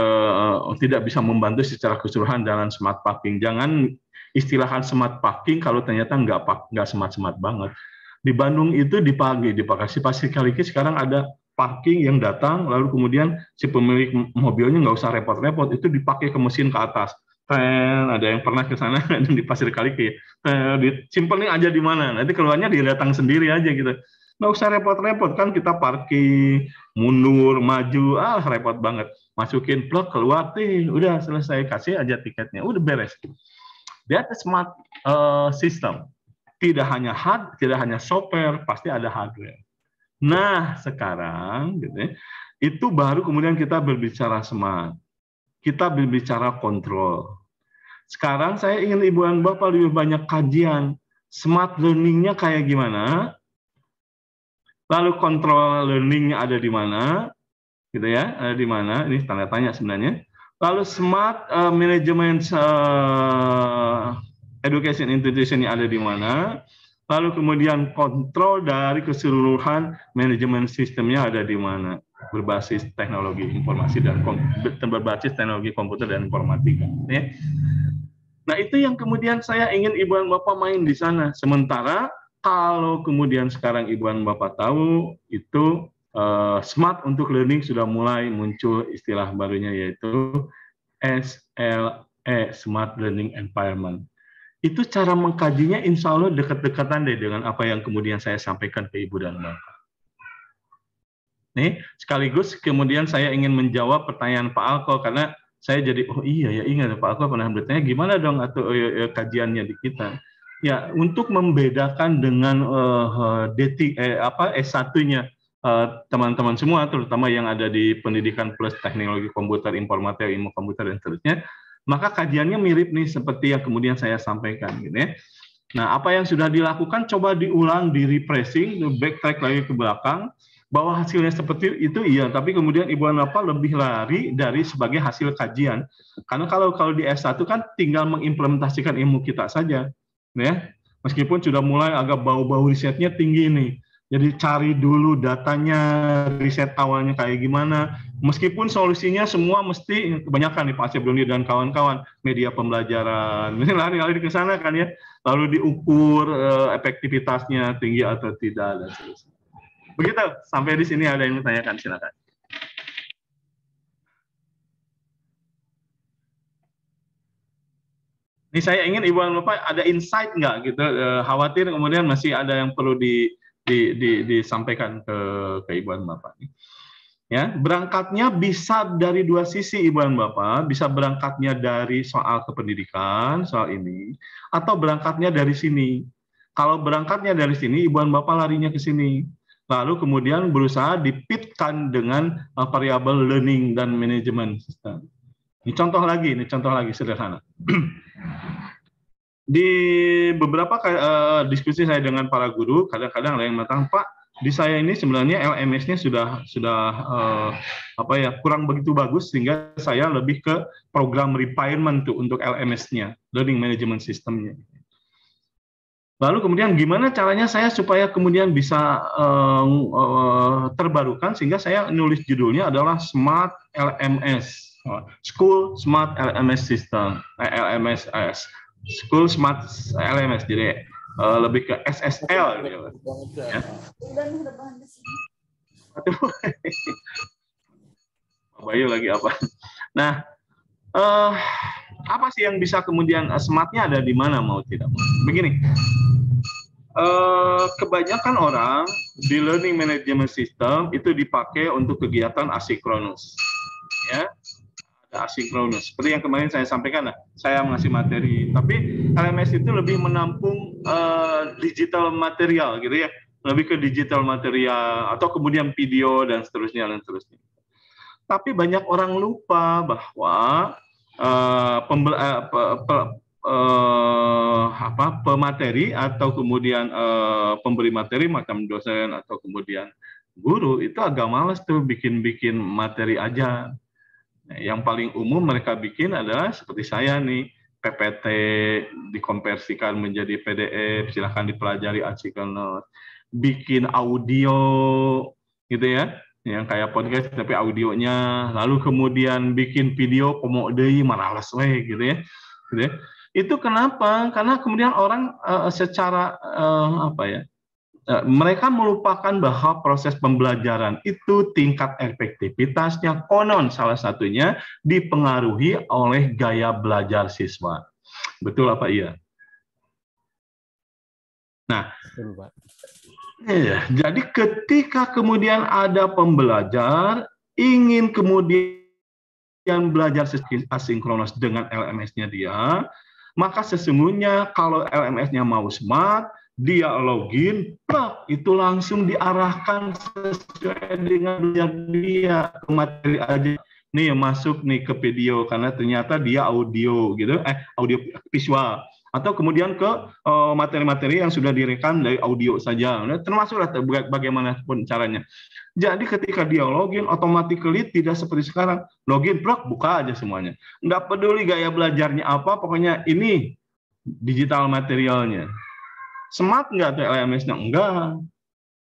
eh tidak bisa membantu secara keseluruhan jalan smart parking. Jangan istilahkan smart parking kalau ternyata nggak pak nggak smart smart banget di Bandung itu di pagi di Pakasi kali Kaliki sekarang ada parking yang datang lalu kemudian si pemilik mobilnya nggak usah repot-repot itu dipakai ke mesin ke atas Ten, ada yang pernah ke sana di Pasir kali ke simpel nih aja di mana nanti keluarnya dia datang sendiri aja gitu nggak usah repot-repot kan kita parking mundur maju ah repot banget masukin plug keluar tih udah selesai kasih aja tiketnya udah beres that ada smart uh, eh, system. Tidak hanya hard, tidak hanya software, pasti ada hardware. Nah, sekarang gitu ya, itu baru kemudian kita berbicara smart. Kita berbicara kontrol. Sekarang saya ingin Ibu dan Bapak lebih banyak kajian smart learningnya kayak gimana, lalu kontrol learningnya ada di mana, gitu ya, ada di mana, ini tanda tanya sebenarnya. Kalau smart uh, management uh, education institution yang ada di mana, lalu kemudian kontrol dari keseluruhan manajemen sistemnya ada di mana, berbasis teknologi informasi dan berbasis teknologi komputer dan informatika. Ya. Nah itu yang kemudian saya ingin ibu dan bapak main di sana. Sementara kalau kemudian sekarang ibu dan bapak tahu itu Eh, smart untuk learning sudah mulai muncul istilah barunya yaitu SLE Smart Learning Environment. Itu cara mengkajinya insya Allah dekat-dekatan deh dengan apa yang kemudian saya sampaikan ke Ibu dan Bapak. Nih, sekaligus kemudian saya ingin menjawab pertanyaan Pak Alko karena saya jadi oh iya ya ingat ya, Pak Alko pernah bertanya gimana dong atau eh, eh, kajiannya di kita. Ya, untuk membedakan dengan uh, DT eh, apa S1-nya Eh, teman-teman uh, semua, terutama yang ada di pendidikan plus teknologi komputer, informatika, ilmu komputer, dan seterusnya, maka kajiannya mirip nih seperti yang kemudian saya sampaikan. Gitu ya. Nah, apa yang sudah dilakukan coba diulang, di repressing backtrack lagi ke belakang, bahwa hasilnya seperti itu iya, tapi kemudian Ibu Anapa lebih lari dari sebagai hasil kajian. Karena kalau kalau di S1 kan tinggal mengimplementasikan ilmu kita saja, gitu ya. Meskipun sudah mulai agak bau-bau risetnya tinggi nih, jadi cari dulu datanya, riset awalnya kayak gimana. Meskipun solusinya semua mesti kebanyakan nih Pak Sebruni dan kawan-kawan media pembelajaran. Lari-lari ke sana kan ya. Lalu diukur uh, efektivitasnya tinggi atau tidak dan seterusnya. Begitu, sampai di sini ada yang ditanyakan silakan. Ini saya ingin Ibu dan Bapak ada insight nggak gitu, Uh, khawatir kemudian masih ada yang perlu di di, di, disampaikan ke ke ibu dan bapak ya berangkatnya bisa dari dua sisi ibu dan bapak bisa berangkatnya dari soal kependidikan soal ini atau berangkatnya dari sini kalau berangkatnya dari sini ibu dan bapak larinya ke sini lalu kemudian berusaha dipitkan dengan eh, variabel learning dan manajemen system. ini contoh lagi ini contoh lagi sederhana di beberapa uh, diskusi saya dengan para guru kadang-kadang ada yang datang Pak di saya ini sebenarnya LMS-nya sudah sudah uh, apa ya kurang begitu bagus sehingga saya lebih ke program repairment tuh untuk LMS-nya learning management system-nya. Lalu kemudian gimana caranya saya supaya kemudian bisa uh, uh, terbarukan sehingga saya nulis judulnya adalah smart LMS school smart LMS system LMSS School Smart LMS jadi uh, lebih ke SSL gitu. Ya. ya. Bayu lagi apa? Nah, uh, apa sih yang bisa kemudian eh, Smartnya ada di mana mau tidak mau? Begini, uh, kebanyakan orang di learning management system itu dipakai untuk kegiatan asikronus, ya asinkronus. Nah, seperti yang kemarin saya sampaikan, lah saya mengasih materi. Tapi LMS itu lebih menampung uh, digital material, gitu ya, lebih ke digital material atau kemudian video dan seterusnya dan seterusnya. Tapi banyak orang lupa bahwa uh, eh, pembel, uh, eh, pe, pe, uh, apa, pemateri atau kemudian uh, pemberi materi, macam dosen atau kemudian guru itu agak males tuh bikin-bikin materi aja yang paling umum mereka bikin adalah seperti saya nih, PPT dikonversikan menjadi PDF, silahkan dipelajari artikel note Bikin audio gitu ya, yang kayak podcast tapi audionya, lalu kemudian bikin video komodei manalas weh gitu ya. Gitu ya. Itu kenapa? Karena kemudian orang eh, secara eh, apa ya? Eh, mereka melupakan bahwa proses pembelajaran itu tingkat efektivitasnya konon salah satunya dipengaruhi oleh gaya belajar siswa. Betul apa iya? Nah, Iya, jadi ketika kemudian ada pembelajar ingin kemudian belajar asinkronus dengan LMS-nya dia, maka sesungguhnya kalau LMS-nya mau smart, dia login, plak, itu langsung diarahkan sesuai dengan yang dia ke materi aja. Nih masuk nih ke video karena ternyata dia audio gitu, eh audio visual atau kemudian ke eh, materi-materi uh, yang sudah direkam dari audio saja. Nah, termasuklah bagaimanapun caranya. Jadi ketika dia login, otomatically tidak seperti sekarang. Login, plak, buka aja semuanya. Nggak peduli gaya belajarnya apa, pokoknya ini digital materialnya smart nggak tuh LMS-nya? Enggak.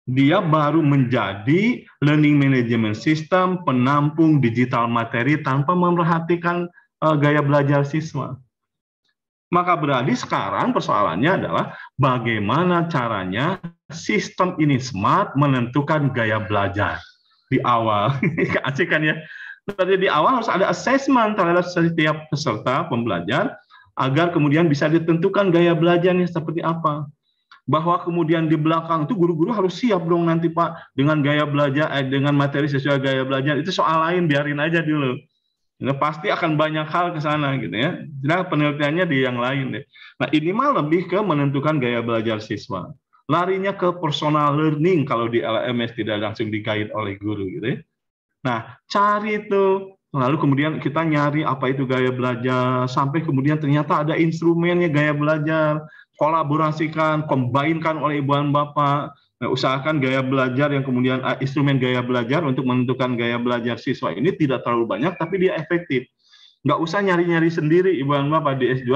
Dia baru menjadi learning management system penampung digital materi tanpa memperhatikan eh, gaya belajar siswa. Maka berarti sekarang persoalannya adalah bagaimana caranya sistem ini smart menentukan gaya belajar di awal. Asik kan ya? Berarti di awal harus ada assessment terhadap setiap peserta pembelajar agar kemudian bisa ditentukan gaya belajarnya seperti apa bahwa kemudian di belakang itu guru-guru harus siap dong nanti Pak dengan gaya belajar eh, dengan materi sesuai gaya belajar itu soal lain biarin aja dulu. Nah, pasti akan banyak hal ke sana gitu ya. Nah, penelitiannya di yang lain deh. Ya. Nah, ini mah lebih ke menentukan gaya belajar siswa. Larinya ke personal learning kalau di LMS tidak langsung dikait oleh guru gitu ya. Nah, cari itu lalu kemudian kita nyari apa itu gaya belajar sampai kemudian ternyata ada instrumennya gaya belajar kolaborasikan, kombainkan oleh ibu dan bapak, nah, usahakan gaya belajar yang kemudian eh, instrumen gaya belajar untuk menentukan gaya belajar siswa ini tidak terlalu banyak, tapi dia efektif. Nggak usah nyari-nyari sendiri ibu dan bapak di S2,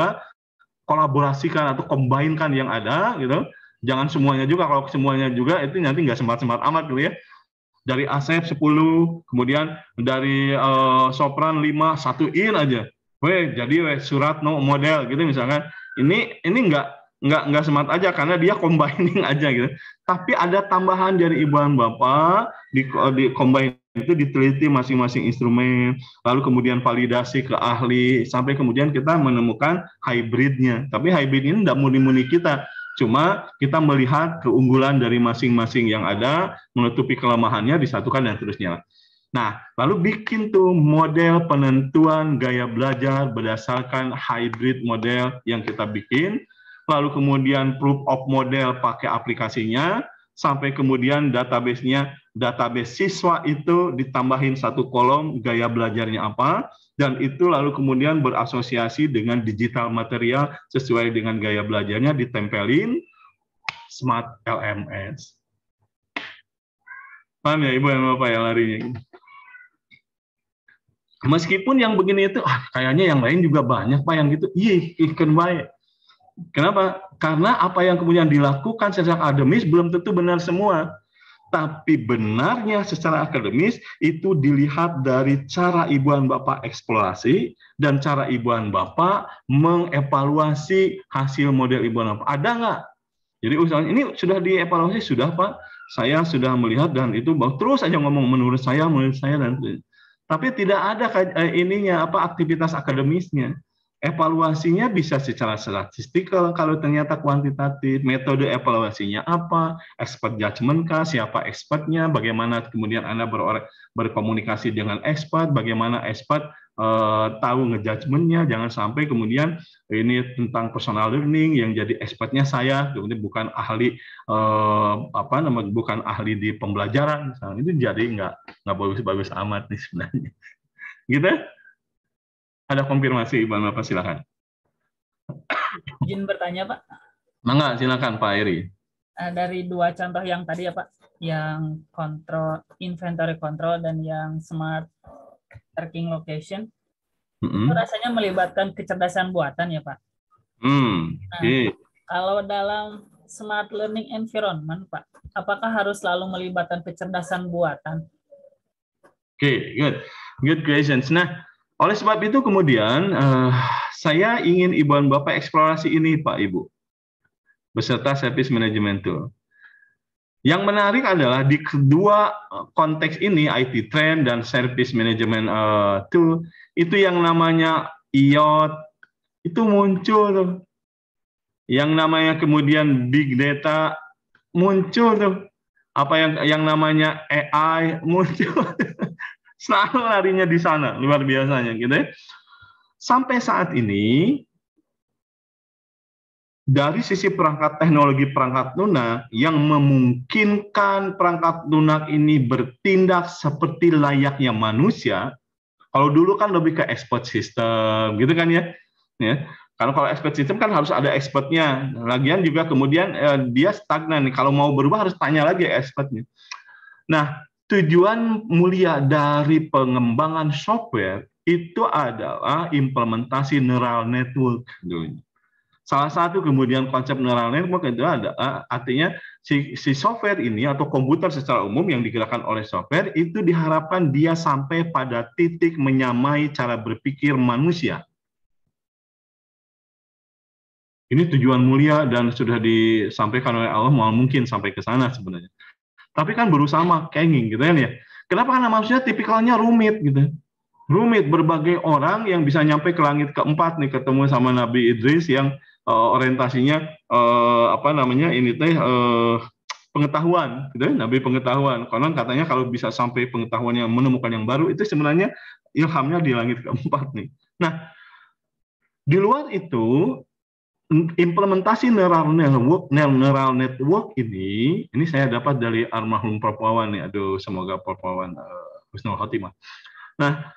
kolaborasikan atau kombainkan yang ada, gitu. Jangan semuanya juga, kalau semuanya juga itu nanti nggak sempat-sempat amat gitu ya. Dari ASEP 10, kemudian dari uh, sopran 5, satuin aja. Weh, jadi weh, surat no model gitu misalkan. Ini ini nggak nggak nggak semat aja karena dia combining aja gitu. Tapi ada tambahan dari ibu-ibu bapak di di combine itu diteliti masing-masing instrumen, lalu kemudian validasi ke ahli sampai kemudian kita menemukan hybridnya. Tapi hybrid ini tidak muni-muni kita, cuma kita melihat keunggulan dari masing-masing yang ada, menutupi kelemahannya, disatukan dan terusnya. Nah, lalu bikin tuh model penentuan gaya belajar berdasarkan hybrid model yang kita bikin lalu kemudian proof of model pakai aplikasinya, sampai kemudian databasenya, database siswa itu ditambahin satu kolom gaya belajarnya apa, dan itu lalu kemudian berasosiasi dengan digital material sesuai dengan gaya belajarnya ditempelin smart LMS. Paham ya Ibu dan Bapak ya larinya? Meskipun yang begini itu, ah, kayaknya yang lain juga banyak Pak yang gitu. Iya, ikan baik Kenapa? Karena apa yang kemudian dilakukan secara akademis belum tentu benar semua. Tapi benarnya secara akademis itu dilihat dari cara ibuan bapak eksplorasi dan cara ibuan bapak mengevaluasi hasil model ibuan bapak. Ada nggak? Jadi usaha ini sudah dievaluasi sudah pak. Saya sudah melihat dan itu terus aja ngomong menurut saya, menurut saya dan tapi tidak ada eh, ininya apa aktivitas akademisnya evaluasinya bisa secara statistikal kalau ternyata kuantitatif, metode evaluasinya apa, expert judgment kah, siapa expertnya, bagaimana kemudian Anda berkomunikasi dengan expert, bagaimana expert eh, tahu ngejudgmentnya jangan sampai kemudian ini tentang personal learning yang jadi expertnya saya, kemudian bukan ahli eh, apa namanya bukan ahli di pembelajaran, misalnya. itu jadi nggak nggak bagus-bagus amat nih sebenarnya, gitu? Ada konfirmasi, Ibu Bapak, silakan. Izin bertanya, Pak. Mangga, silakan Pak Eri. Eh, dari dua contoh yang tadi ya Pak, yang kontrol inventory control dan yang smart tracking location, mm -hmm. itu rasanya melibatkan kecerdasan buatan ya Pak. Mm, nah, Kalau dalam smart learning environment Pak, apakah harus selalu melibatkan kecerdasan buatan? Oke, okay, good, good questions. Nah, oleh sebab itu kemudian uh, saya ingin Ibu dan Bapak eksplorasi ini Pak Ibu beserta service management tool. Yang menarik adalah di kedua eh, konteks ini IT trend dan service management uh, tool itu yang namanya IOT itu muncul tuh. Yang namanya kemudian big data muncul tuh. Apa yang yang namanya AI muncul selalu larinya di sana luar biasanya gitu ya. Sampai saat ini dari sisi perangkat teknologi perangkat lunak yang memungkinkan perangkat lunak ini bertindak seperti layaknya manusia. Kalau dulu kan lebih ke expert system gitu kan ya. Ya. Karena kalau expert system kan harus ada expertnya. Lagian juga kemudian eh, dia stagnan. Kalau mau berubah harus tanya lagi expertnya. Nah, tujuan mulia dari pengembangan software itu adalah implementasi neural network. Salah satu kemudian konsep neural network itu adalah artinya si, si software ini atau komputer secara umum yang digerakkan oleh software itu diharapkan dia sampai pada titik menyamai cara berpikir manusia. Ini tujuan mulia dan sudah disampaikan oleh Allah, mungkin sampai ke sana sebenarnya tapi kan berusaha sama kenging gitu kan ya. Kenapa karena maksudnya tipikalnya rumit gitu. Rumit berbagai orang yang bisa nyampe ke langit keempat nih ketemu sama Nabi Idris yang uh, orientasinya uh, apa namanya ini teh uh, pengetahuan gitu ya, Nabi pengetahuan. Konon katanya kalau bisa sampai pengetahuan yang menemukan yang baru itu sebenarnya ilhamnya di langit keempat nih. Nah, di luar itu implementasi neural network, neural network ini, ini saya dapat dari almarhum Prapawan nih. Aduh, semoga Prapawan uh, eh, Husnul Khotimah. Nah,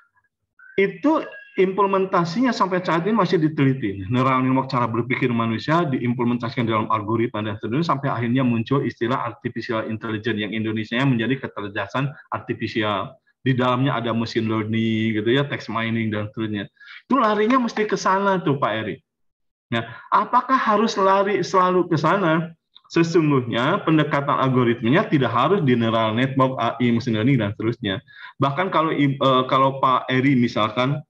itu implementasinya sampai saat ini masih diteliti. Neural network cara berpikir manusia diimplementasikan dalam algoritma dan seterusnya sampai akhirnya muncul istilah artificial intelligence yang Indonesia menjadi kecerdasan artificial Di dalamnya ada machine learning gitu ya, text mining dan seterusnya. Itu larinya mesti ke sana tuh Pak Eri Nah, apakah harus lari selalu ke sana? Sesungguhnya pendekatan algoritmenya tidak harus di neural network, AI, mesin learning dan seterusnya. Bahkan kalau uh, kalau Pak Eri misalkan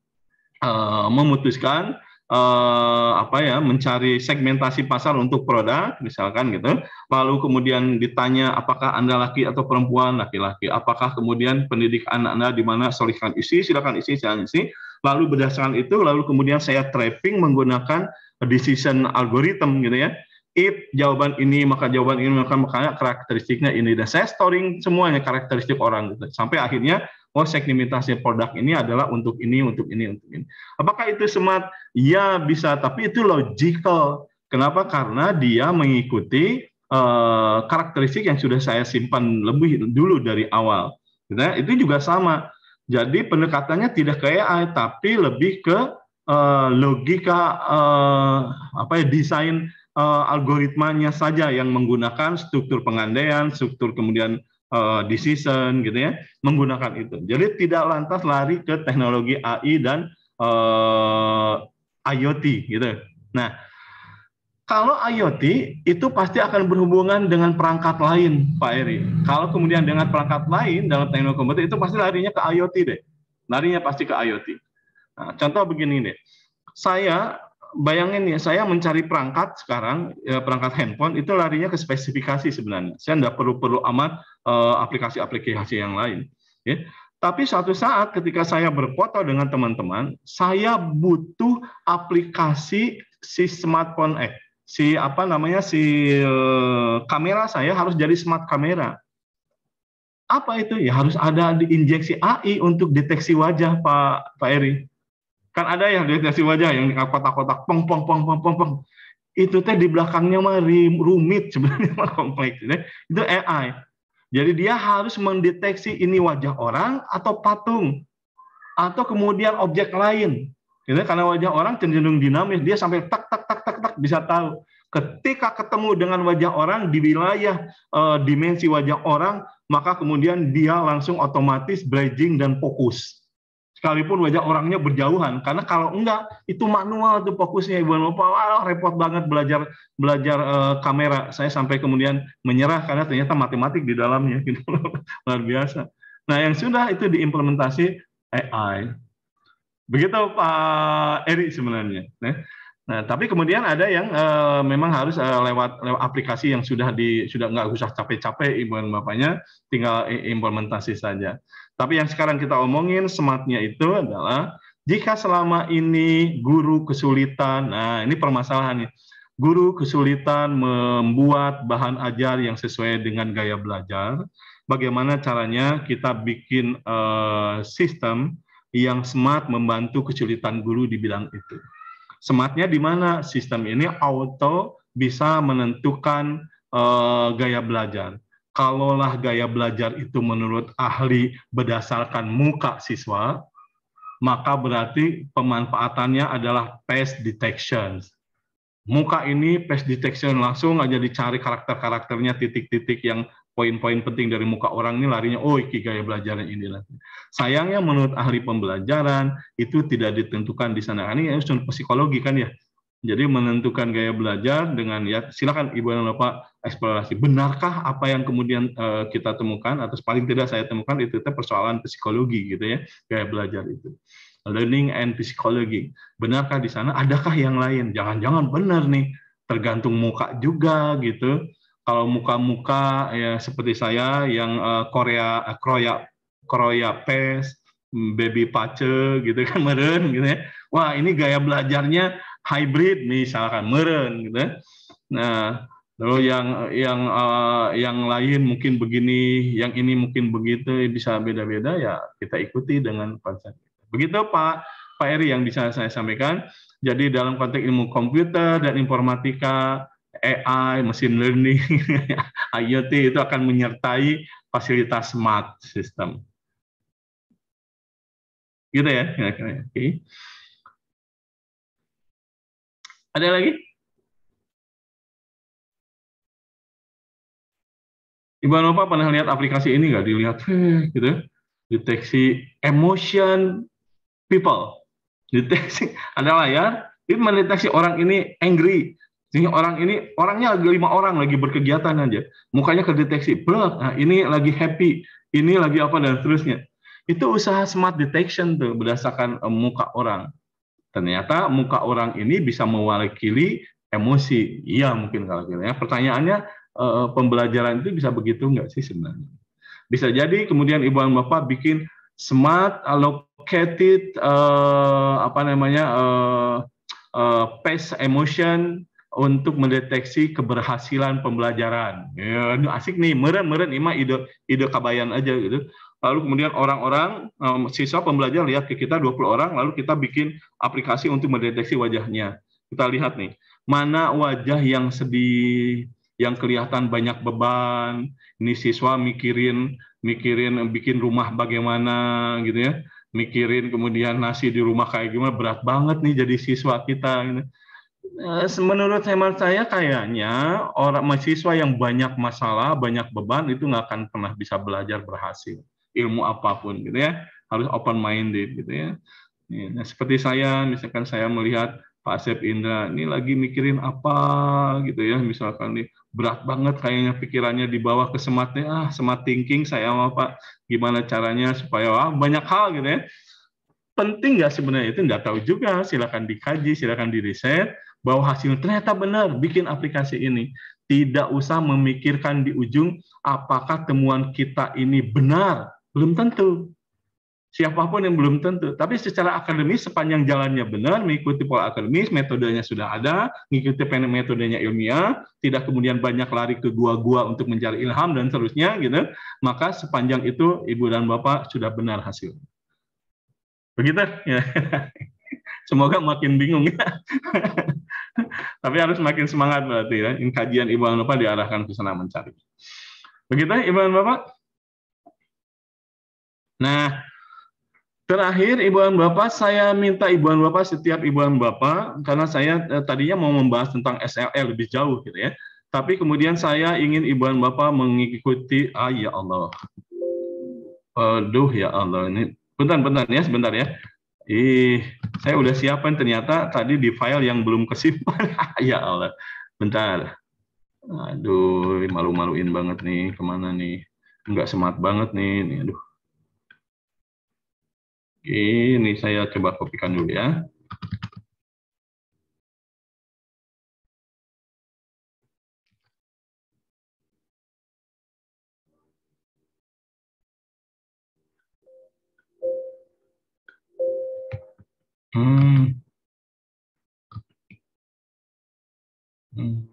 uh, memutuskan uh, apa ya mencari segmentasi pasar untuk produk misalkan gitu lalu kemudian ditanya apakah anda laki atau perempuan laki-laki apakah kemudian pendidik anak anda di mana silakan isi silakan isi silakan isi lalu berdasarkan itu lalu kemudian saya trapping menggunakan decision algorithm gitu ya if jawaban ini maka jawaban ini maka makanya karakteristiknya ini dan saya storing semuanya karakteristik orang gitu sampai akhirnya oh segmentasi produk ini adalah untuk ini untuk ini untuk ini apakah itu smart ya bisa tapi itu logical kenapa karena dia mengikuti uh, karakteristik yang sudah saya simpan lebih dulu dari awal gitu ya. itu juga sama jadi pendekatannya tidak ke AI tapi lebih ke Eh, logika uh, apa ya desain uh, algoritmanya saja yang menggunakan struktur pengandaian, struktur kemudian uh, decision gitu ya, menggunakan itu. Jadi tidak lantas lari ke teknologi AI dan uh, IoT gitu. Nah, kalau IoT itu pasti akan berhubungan dengan perangkat lain, Pak Eri. Kalau kemudian dengan perangkat lain dalam teknologi komputer itu pasti larinya ke IoT deh. Larinya pasti ke IoT. Nah, contoh begini nih, saya bayangin ya saya mencari perangkat sekarang, eh, perangkat handphone itu larinya ke spesifikasi sebenarnya. Saya tidak perlu-perlu amat eh, aplikasi-aplikasi yang lain. Ya. Tapi suatu saat ketika saya berfoto dengan teman-teman, saya butuh aplikasi si smartphone eh si apa namanya si eh, kamera saya harus jadi smart kamera. Apa itu? Ya harus ada diinjeksi AI untuk deteksi wajah Pak Pak Eri kan ada ya si wajah yang kotak-kotak peng peng peng peng peng peng itu teh di belakangnya mah rumit sebenarnya mah kompleks ya. itu AI jadi dia harus mendeteksi ini wajah orang atau patung atau kemudian objek lain gitu karena wajah orang cenderung dinamis dia sampai tak tak tak tak tak bisa tahu ketika ketemu dengan wajah orang di wilayah e, dimensi wajah orang maka kemudian dia langsung otomatis bridging dan fokus sekalipun wajah orangnya berjauhan karena kalau enggak itu manual tuh fokusnya ibu bapak ah, repot banget belajar belajar uh, kamera saya sampai kemudian menyerah karena ternyata matematik di dalamnya gitu luar biasa nah yang sudah itu diimplementasi AI begitu Pak Eri sebenarnya ya. nah tapi kemudian ada yang uh, memang harus uh, lewat lewat aplikasi yang sudah di sudah nggak usah capek-capek ibu dan bapaknya tinggal implementasi saja tapi yang sekarang kita omongin smartnya itu adalah jika selama ini guru kesulitan, nah ini permasalahan nih. Guru kesulitan membuat bahan ajar yang sesuai dengan gaya belajar. Bagaimana caranya kita bikin uh, sistem yang smart membantu kesulitan guru di bidang itu. Smartnya di mana? Sistem ini auto bisa menentukan uh, gaya belajar kalaulah gaya belajar itu menurut ahli berdasarkan muka siswa, maka berarti pemanfaatannya adalah face detection. Muka ini face detection langsung aja dicari karakter-karakternya titik-titik yang poin-poin penting dari muka orang ini larinya oh iki gaya belajarnya ini sayangnya menurut ahli pembelajaran itu tidak ditentukan di sana ini yang psikologi kan ya jadi menentukan gaya belajar dengan ya silakan ibu dan bapak eksplorasi. Benarkah apa yang kemudian eh, kita temukan atau paling tidak saya temukan itu, itu persoalan psikologi gitu ya gaya belajar itu. Learning and psychology. Benarkah di sana? Adakah yang lain? Jangan-jangan benar nih. Tergantung muka juga gitu. Kalau muka-muka ya seperti saya yang eh, Korea uh, Korea Korea Pes, mm, Baby Pace gitu kan meren gitu ya. Wah, ini gaya belajarnya hybrid misalkan meren gitu. Ya. Nah, Lalu yang yang uh, yang lain mungkin begini, yang ini mungkin begitu, eh, bisa beda-beda ya kita ikuti dengan konsep. Begitu Pak Pak Eri yang bisa saya sampaikan. Jadi dalam konteks ilmu komputer dan informatika, AI, mesin learning, IoT itu akan menyertai fasilitas smart system. Gitu ya kira-kira. Oke. Ada lagi? Ibu Nova pernah lihat aplikasi ini nggak? Dilihat hmm. gitu, deteksi emotion people, deteksi ada layar, itu mendeteksi orang ini angry, Ini orang ini orangnya lagi lima orang lagi berkegiatan aja, mukanya kedeteksi, blok, nah ini lagi happy, ini lagi apa dan seterusnya. Itu usaha smart detection tuh berdasarkan eh, muka orang. Ternyata muka orang ini bisa mewakili emosi. Iya mungkin kalau kira. Gitu ya. Pertanyaannya Eh, eh, pembelajaran itu bisa begitu nggak sih sebenarnya? Bisa jadi kemudian ibu dan bapak bikin smart allocated uh, apa namanya uh, uh, pace emotion untuk mendeteksi keberhasilan pembelajaran. Ya, asik nih, meren-meren ini mah ide ide kabayan aja gitu. Lalu kemudian orang-orang um, siswa pembelajar lihat ke kita 20 orang, lalu kita bikin aplikasi untuk mendeteksi wajahnya. Kita lihat nih, mana wajah yang sedih, yang kelihatan banyak beban, ini siswa mikirin mikirin bikin rumah bagaimana gitu ya, mikirin kemudian nasi di rumah kayak gimana berat banget nih jadi siswa kita. Gitu. Eh, menurut hemat saya kayaknya orang mahasiswa yang banyak masalah, banyak beban itu nggak akan pernah bisa belajar berhasil ilmu apapun gitu ya harus open minded gitu ya. ya nah, seperti saya misalkan saya melihat Pak Asep Indra ini lagi mikirin apa gitu ya misalkan nih berat banget kayaknya pikirannya di ke sematnya ah semat thinking saya sama Pak gimana caranya supaya ah, banyak hal gitu ya penting nggak sebenarnya itu nggak tahu juga silakan dikaji silakan di diriset bahwa hasilnya ternyata benar bikin aplikasi ini tidak usah memikirkan di ujung apakah temuan kita ini benar belum tentu siapapun yang belum tentu. Tapi secara akademis sepanjang jalannya benar, mengikuti pola akademis, metodenya sudah ada, mengikuti metodenya ilmiah, tidak kemudian banyak lari ke gua-gua untuk mencari ilham dan seterusnya, gitu. Maka sepanjang itu ibu dan bapak sudah benar hasil. Begitu, ya. Semoga makin bingung ya. Tapi harus makin semangat berarti ya. Kajian ibu dan bapak diarahkan ke sana mencari. Begitu, ibu dan bapak. Nah, Terakhir, Ibu dan Bapak, saya minta Ibu dan Bapak, setiap Ibu dan Bapak, karena saya eh, tadinya mau membahas tentang SLL lebih jauh gitu ya. Tapi kemudian saya ingin Ibu dan Bapak mengikuti, ah ya Allah. Aduh ya Allah, ini bentar, bentar ya, sebentar ya. Ih, saya udah siapin ternyata tadi di file yang belum kesimpan. ya Allah, bentar. Aduh, malu-maluin banget nih, kemana nih? Enggak semat banget nih, nih aduh. Oke, ini saya coba kopikan dulu ya. Hmm. Hmm.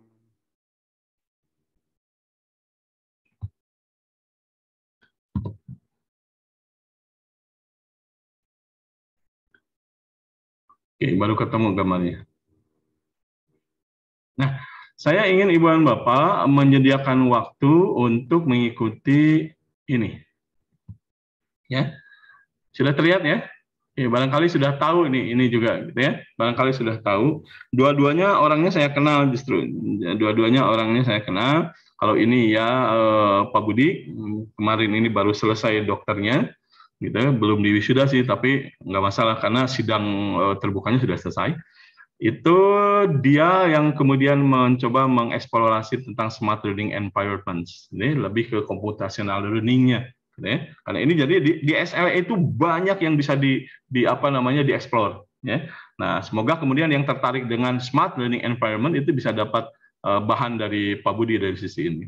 Oke, baru ketemu gambarnya. Nah, saya ingin Ibu dan Bapak menyediakan waktu untuk mengikuti ini. Ya. Sudah terlihat ya? Ya, barangkali sudah tahu ini ini juga gitu ya. Barangkali sudah tahu. Dua-duanya orangnya saya kenal justru. Dua-duanya orangnya saya kenal. Kalau ini ya eh, Pak Budi, kemarin ini baru selesai dokternya gitu ya. belum diwisuda sih tapi nggak masalah karena sidang eh, terbukanya sudah selesai itu dia yang kemudian mencoba mengeksplorasi tentang smart learning environments ini lebih ke computational learningnya gitu ya. karena ini jadi di, di SLA e itu banyak yang bisa di, di apa namanya dieksplor ya nah semoga kemudian yang tertarik dengan smart learning environment itu bisa dapat eh, bahan dari Pak Budi dari sisi ini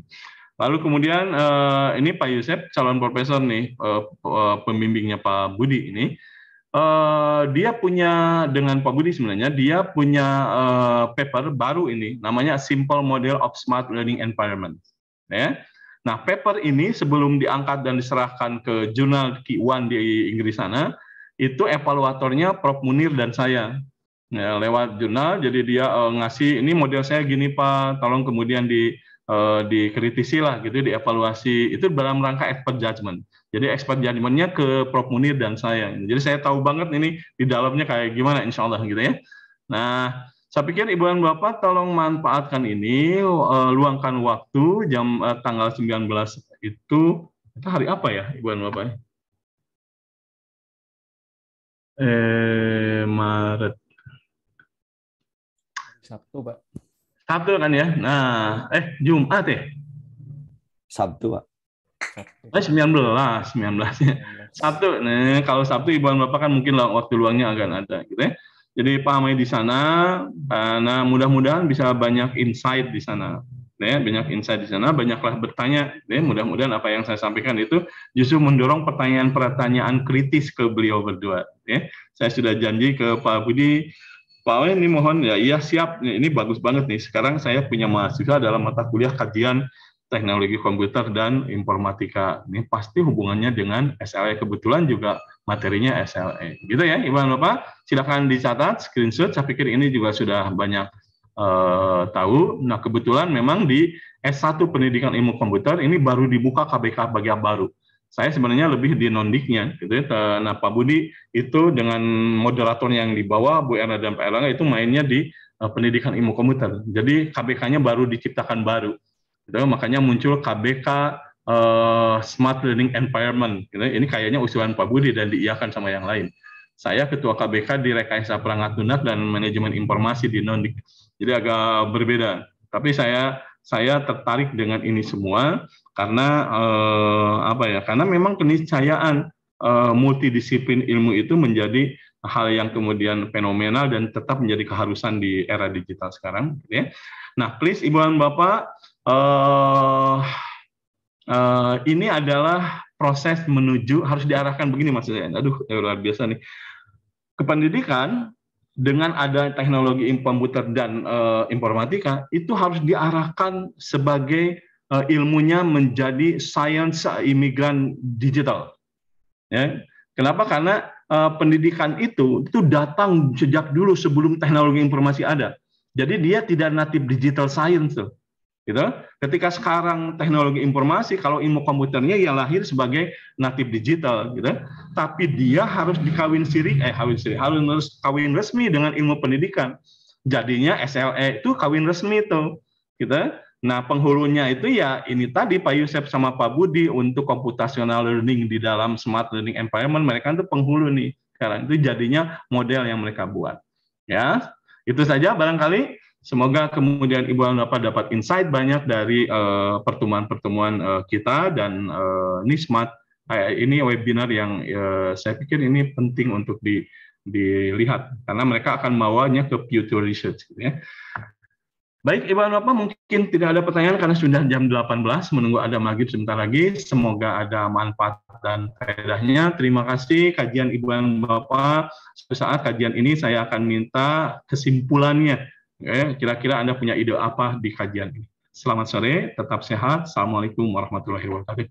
Lalu kemudian uh, ini Pak Yusuf calon profesor nih uh, uh, pembimbingnya Pak Budi ini uh, dia punya dengan Pak Budi sebenarnya dia punya uh, paper baru ini namanya Simple Model of Smart Learning Environment. Ya. Nah paper ini sebelum diangkat dan diserahkan ke jurnal Q1 di Inggris sana itu evaluatornya Prof Munir dan saya ya, lewat jurnal jadi dia uh, ngasih ini model saya gini Pak tolong kemudian di Eh, dikritisi lah gitu, dievaluasi itu dalam rangka expert judgment. Jadi expert judgmentnya ke Prof Munir dan saya. Jadi saya tahu banget ini di dalamnya kayak gimana insya Allah gitu ya. Nah, saya pikir Ibu dan Bapak tolong manfaatkan ini, eh, luangkan waktu jam uh, tanggal 19 itu, itu hari apa ya Ibu dan Bapak? Eh, Maret. Sabtu, Pak. Sabtu kan ya? Nah, eh Jumat ya? Sabtu, Pak. Eh, 19, 19 ya. Sabtu, nah, kalau Sabtu ibu dan bapak kan mungkin waktu luangnya akan ada gitu ya. Jadi pahami di sana, nah mudah-mudahan bisa banyak insight di sana. Ya, banyak insight di sana, banyaklah bertanya. Ya, mudah-mudahan apa yang saya sampaikan itu justru mendorong pertanyaan-pertanyaan kritis ke beliau berdua. Ya. Saya sudah janji ke Pak Budi Pak Wen ini mohon ya iya siap ini bagus banget nih sekarang saya punya mahasiswa dalam mata kuliah kajian teknologi komputer dan informatika ini pasti hubungannya dengan SLE kebetulan juga materinya SLE gitu ya Ibu Bapak silakan dicatat screenshot saya pikir ini juga sudah banyak eh, tahu nah kebetulan memang di S1 pendidikan ilmu komputer ini baru dibuka KBK bagian baru saya sebenarnya lebih di nondiknya gitu ya. Nah Pak Budi itu dengan moderator yang dibawa Bu Erna dan Pak Erlangga itu mainnya di uh, pendidikan ilmu komputer. Jadi KBK-nya baru diciptakan baru. Gitu, makanya muncul KBK uh, eh, Smart Learning Environment. Gitu. Ini kayaknya usulan Pak Budi dan diiakan sama yang lain. Saya ketua KBK di Rekayasa Perangkat Lunak dan Manajemen Informasi di Nondik. Jadi agak berbeda. Tapi saya saya tertarik dengan ini semua karena eh, apa ya karena memang keniscayaan eh, multidisiplin ilmu itu menjadi hal yang kemudian fenomenal dan tetap menjadi keharusan di era digital sekarang ya nah please ibu dan bapak eh, eh, ini adalah proses menuju harus diarahkan begini maksudnya aduh luar biasa nih kependidikan dengan ada teknologi komputer dan e, informatika itu harus diarahkan sebagai Eh, ilmunya menjadi sains imigran digital. Ya. Kenapa? Karena uh, pendidikan itu itu datang sejak dulu sebelum teknologi informasi ada. Jadi dia tidak natif digital science tuh. Gitu. Ketika sekarang teknologi informasi, kalau ilmu komputernya yang lahir sebagai natif digital, gitu. Tapi dia harus dikawin siri, eh kawin siri, harus kawin resmi dengan ilmu pendidikan. Jadinya SLE itu kawin resmi tuh, gitu Nah, penghulunya itu ya ini tadi Pak Yusuf sama Pak Budi untuk computational learning di dalam smart learning environment mereka itu penghulu nih. Sekarang itu jadinya model yang mereka buat. Ya, itu saja barangkali Semoga kemudian Ibu dan Bapak dapat insight banyak dari eh, pertemuan-pertemuan uh, kita dan uh, ini smart uh, ini webinar yang uh, saya pikir ini penting untuk di dilihat karena mereka akan bawanya ke future research gitu ya. Baik, Ibu Bapak mungkin tidak ada pertanyaan karena sudah jam 18, menunggu ada maghrib sebentar lagi. Semoga ada manfaat dan faedahnya. Terima kasih kajian Ibu Bapak. Saat kajian ini saya akan minta kesimpulannya. Kira-kira Anda punya ide apa di kajian ini. Selamat sore, tetap sehat. Assalamualaikum warahmatullahi wabarakatuh.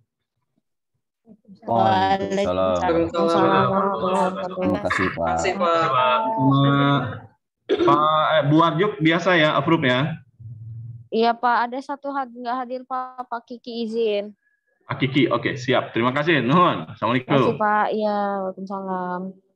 Waalaikumsalam. Terima kasih Pak. Terima kasih Pak. Pak eh, Bu Arjuk biasa ya approve ya. Iya Pak, ada satu had nggak hadir Pak, Pak Kiki izin. Pak Kiki, oke siap. Terima kasih, Nuhun. Assalamualaikum. Terima kasih Pak, iya, Waalaikumsalam.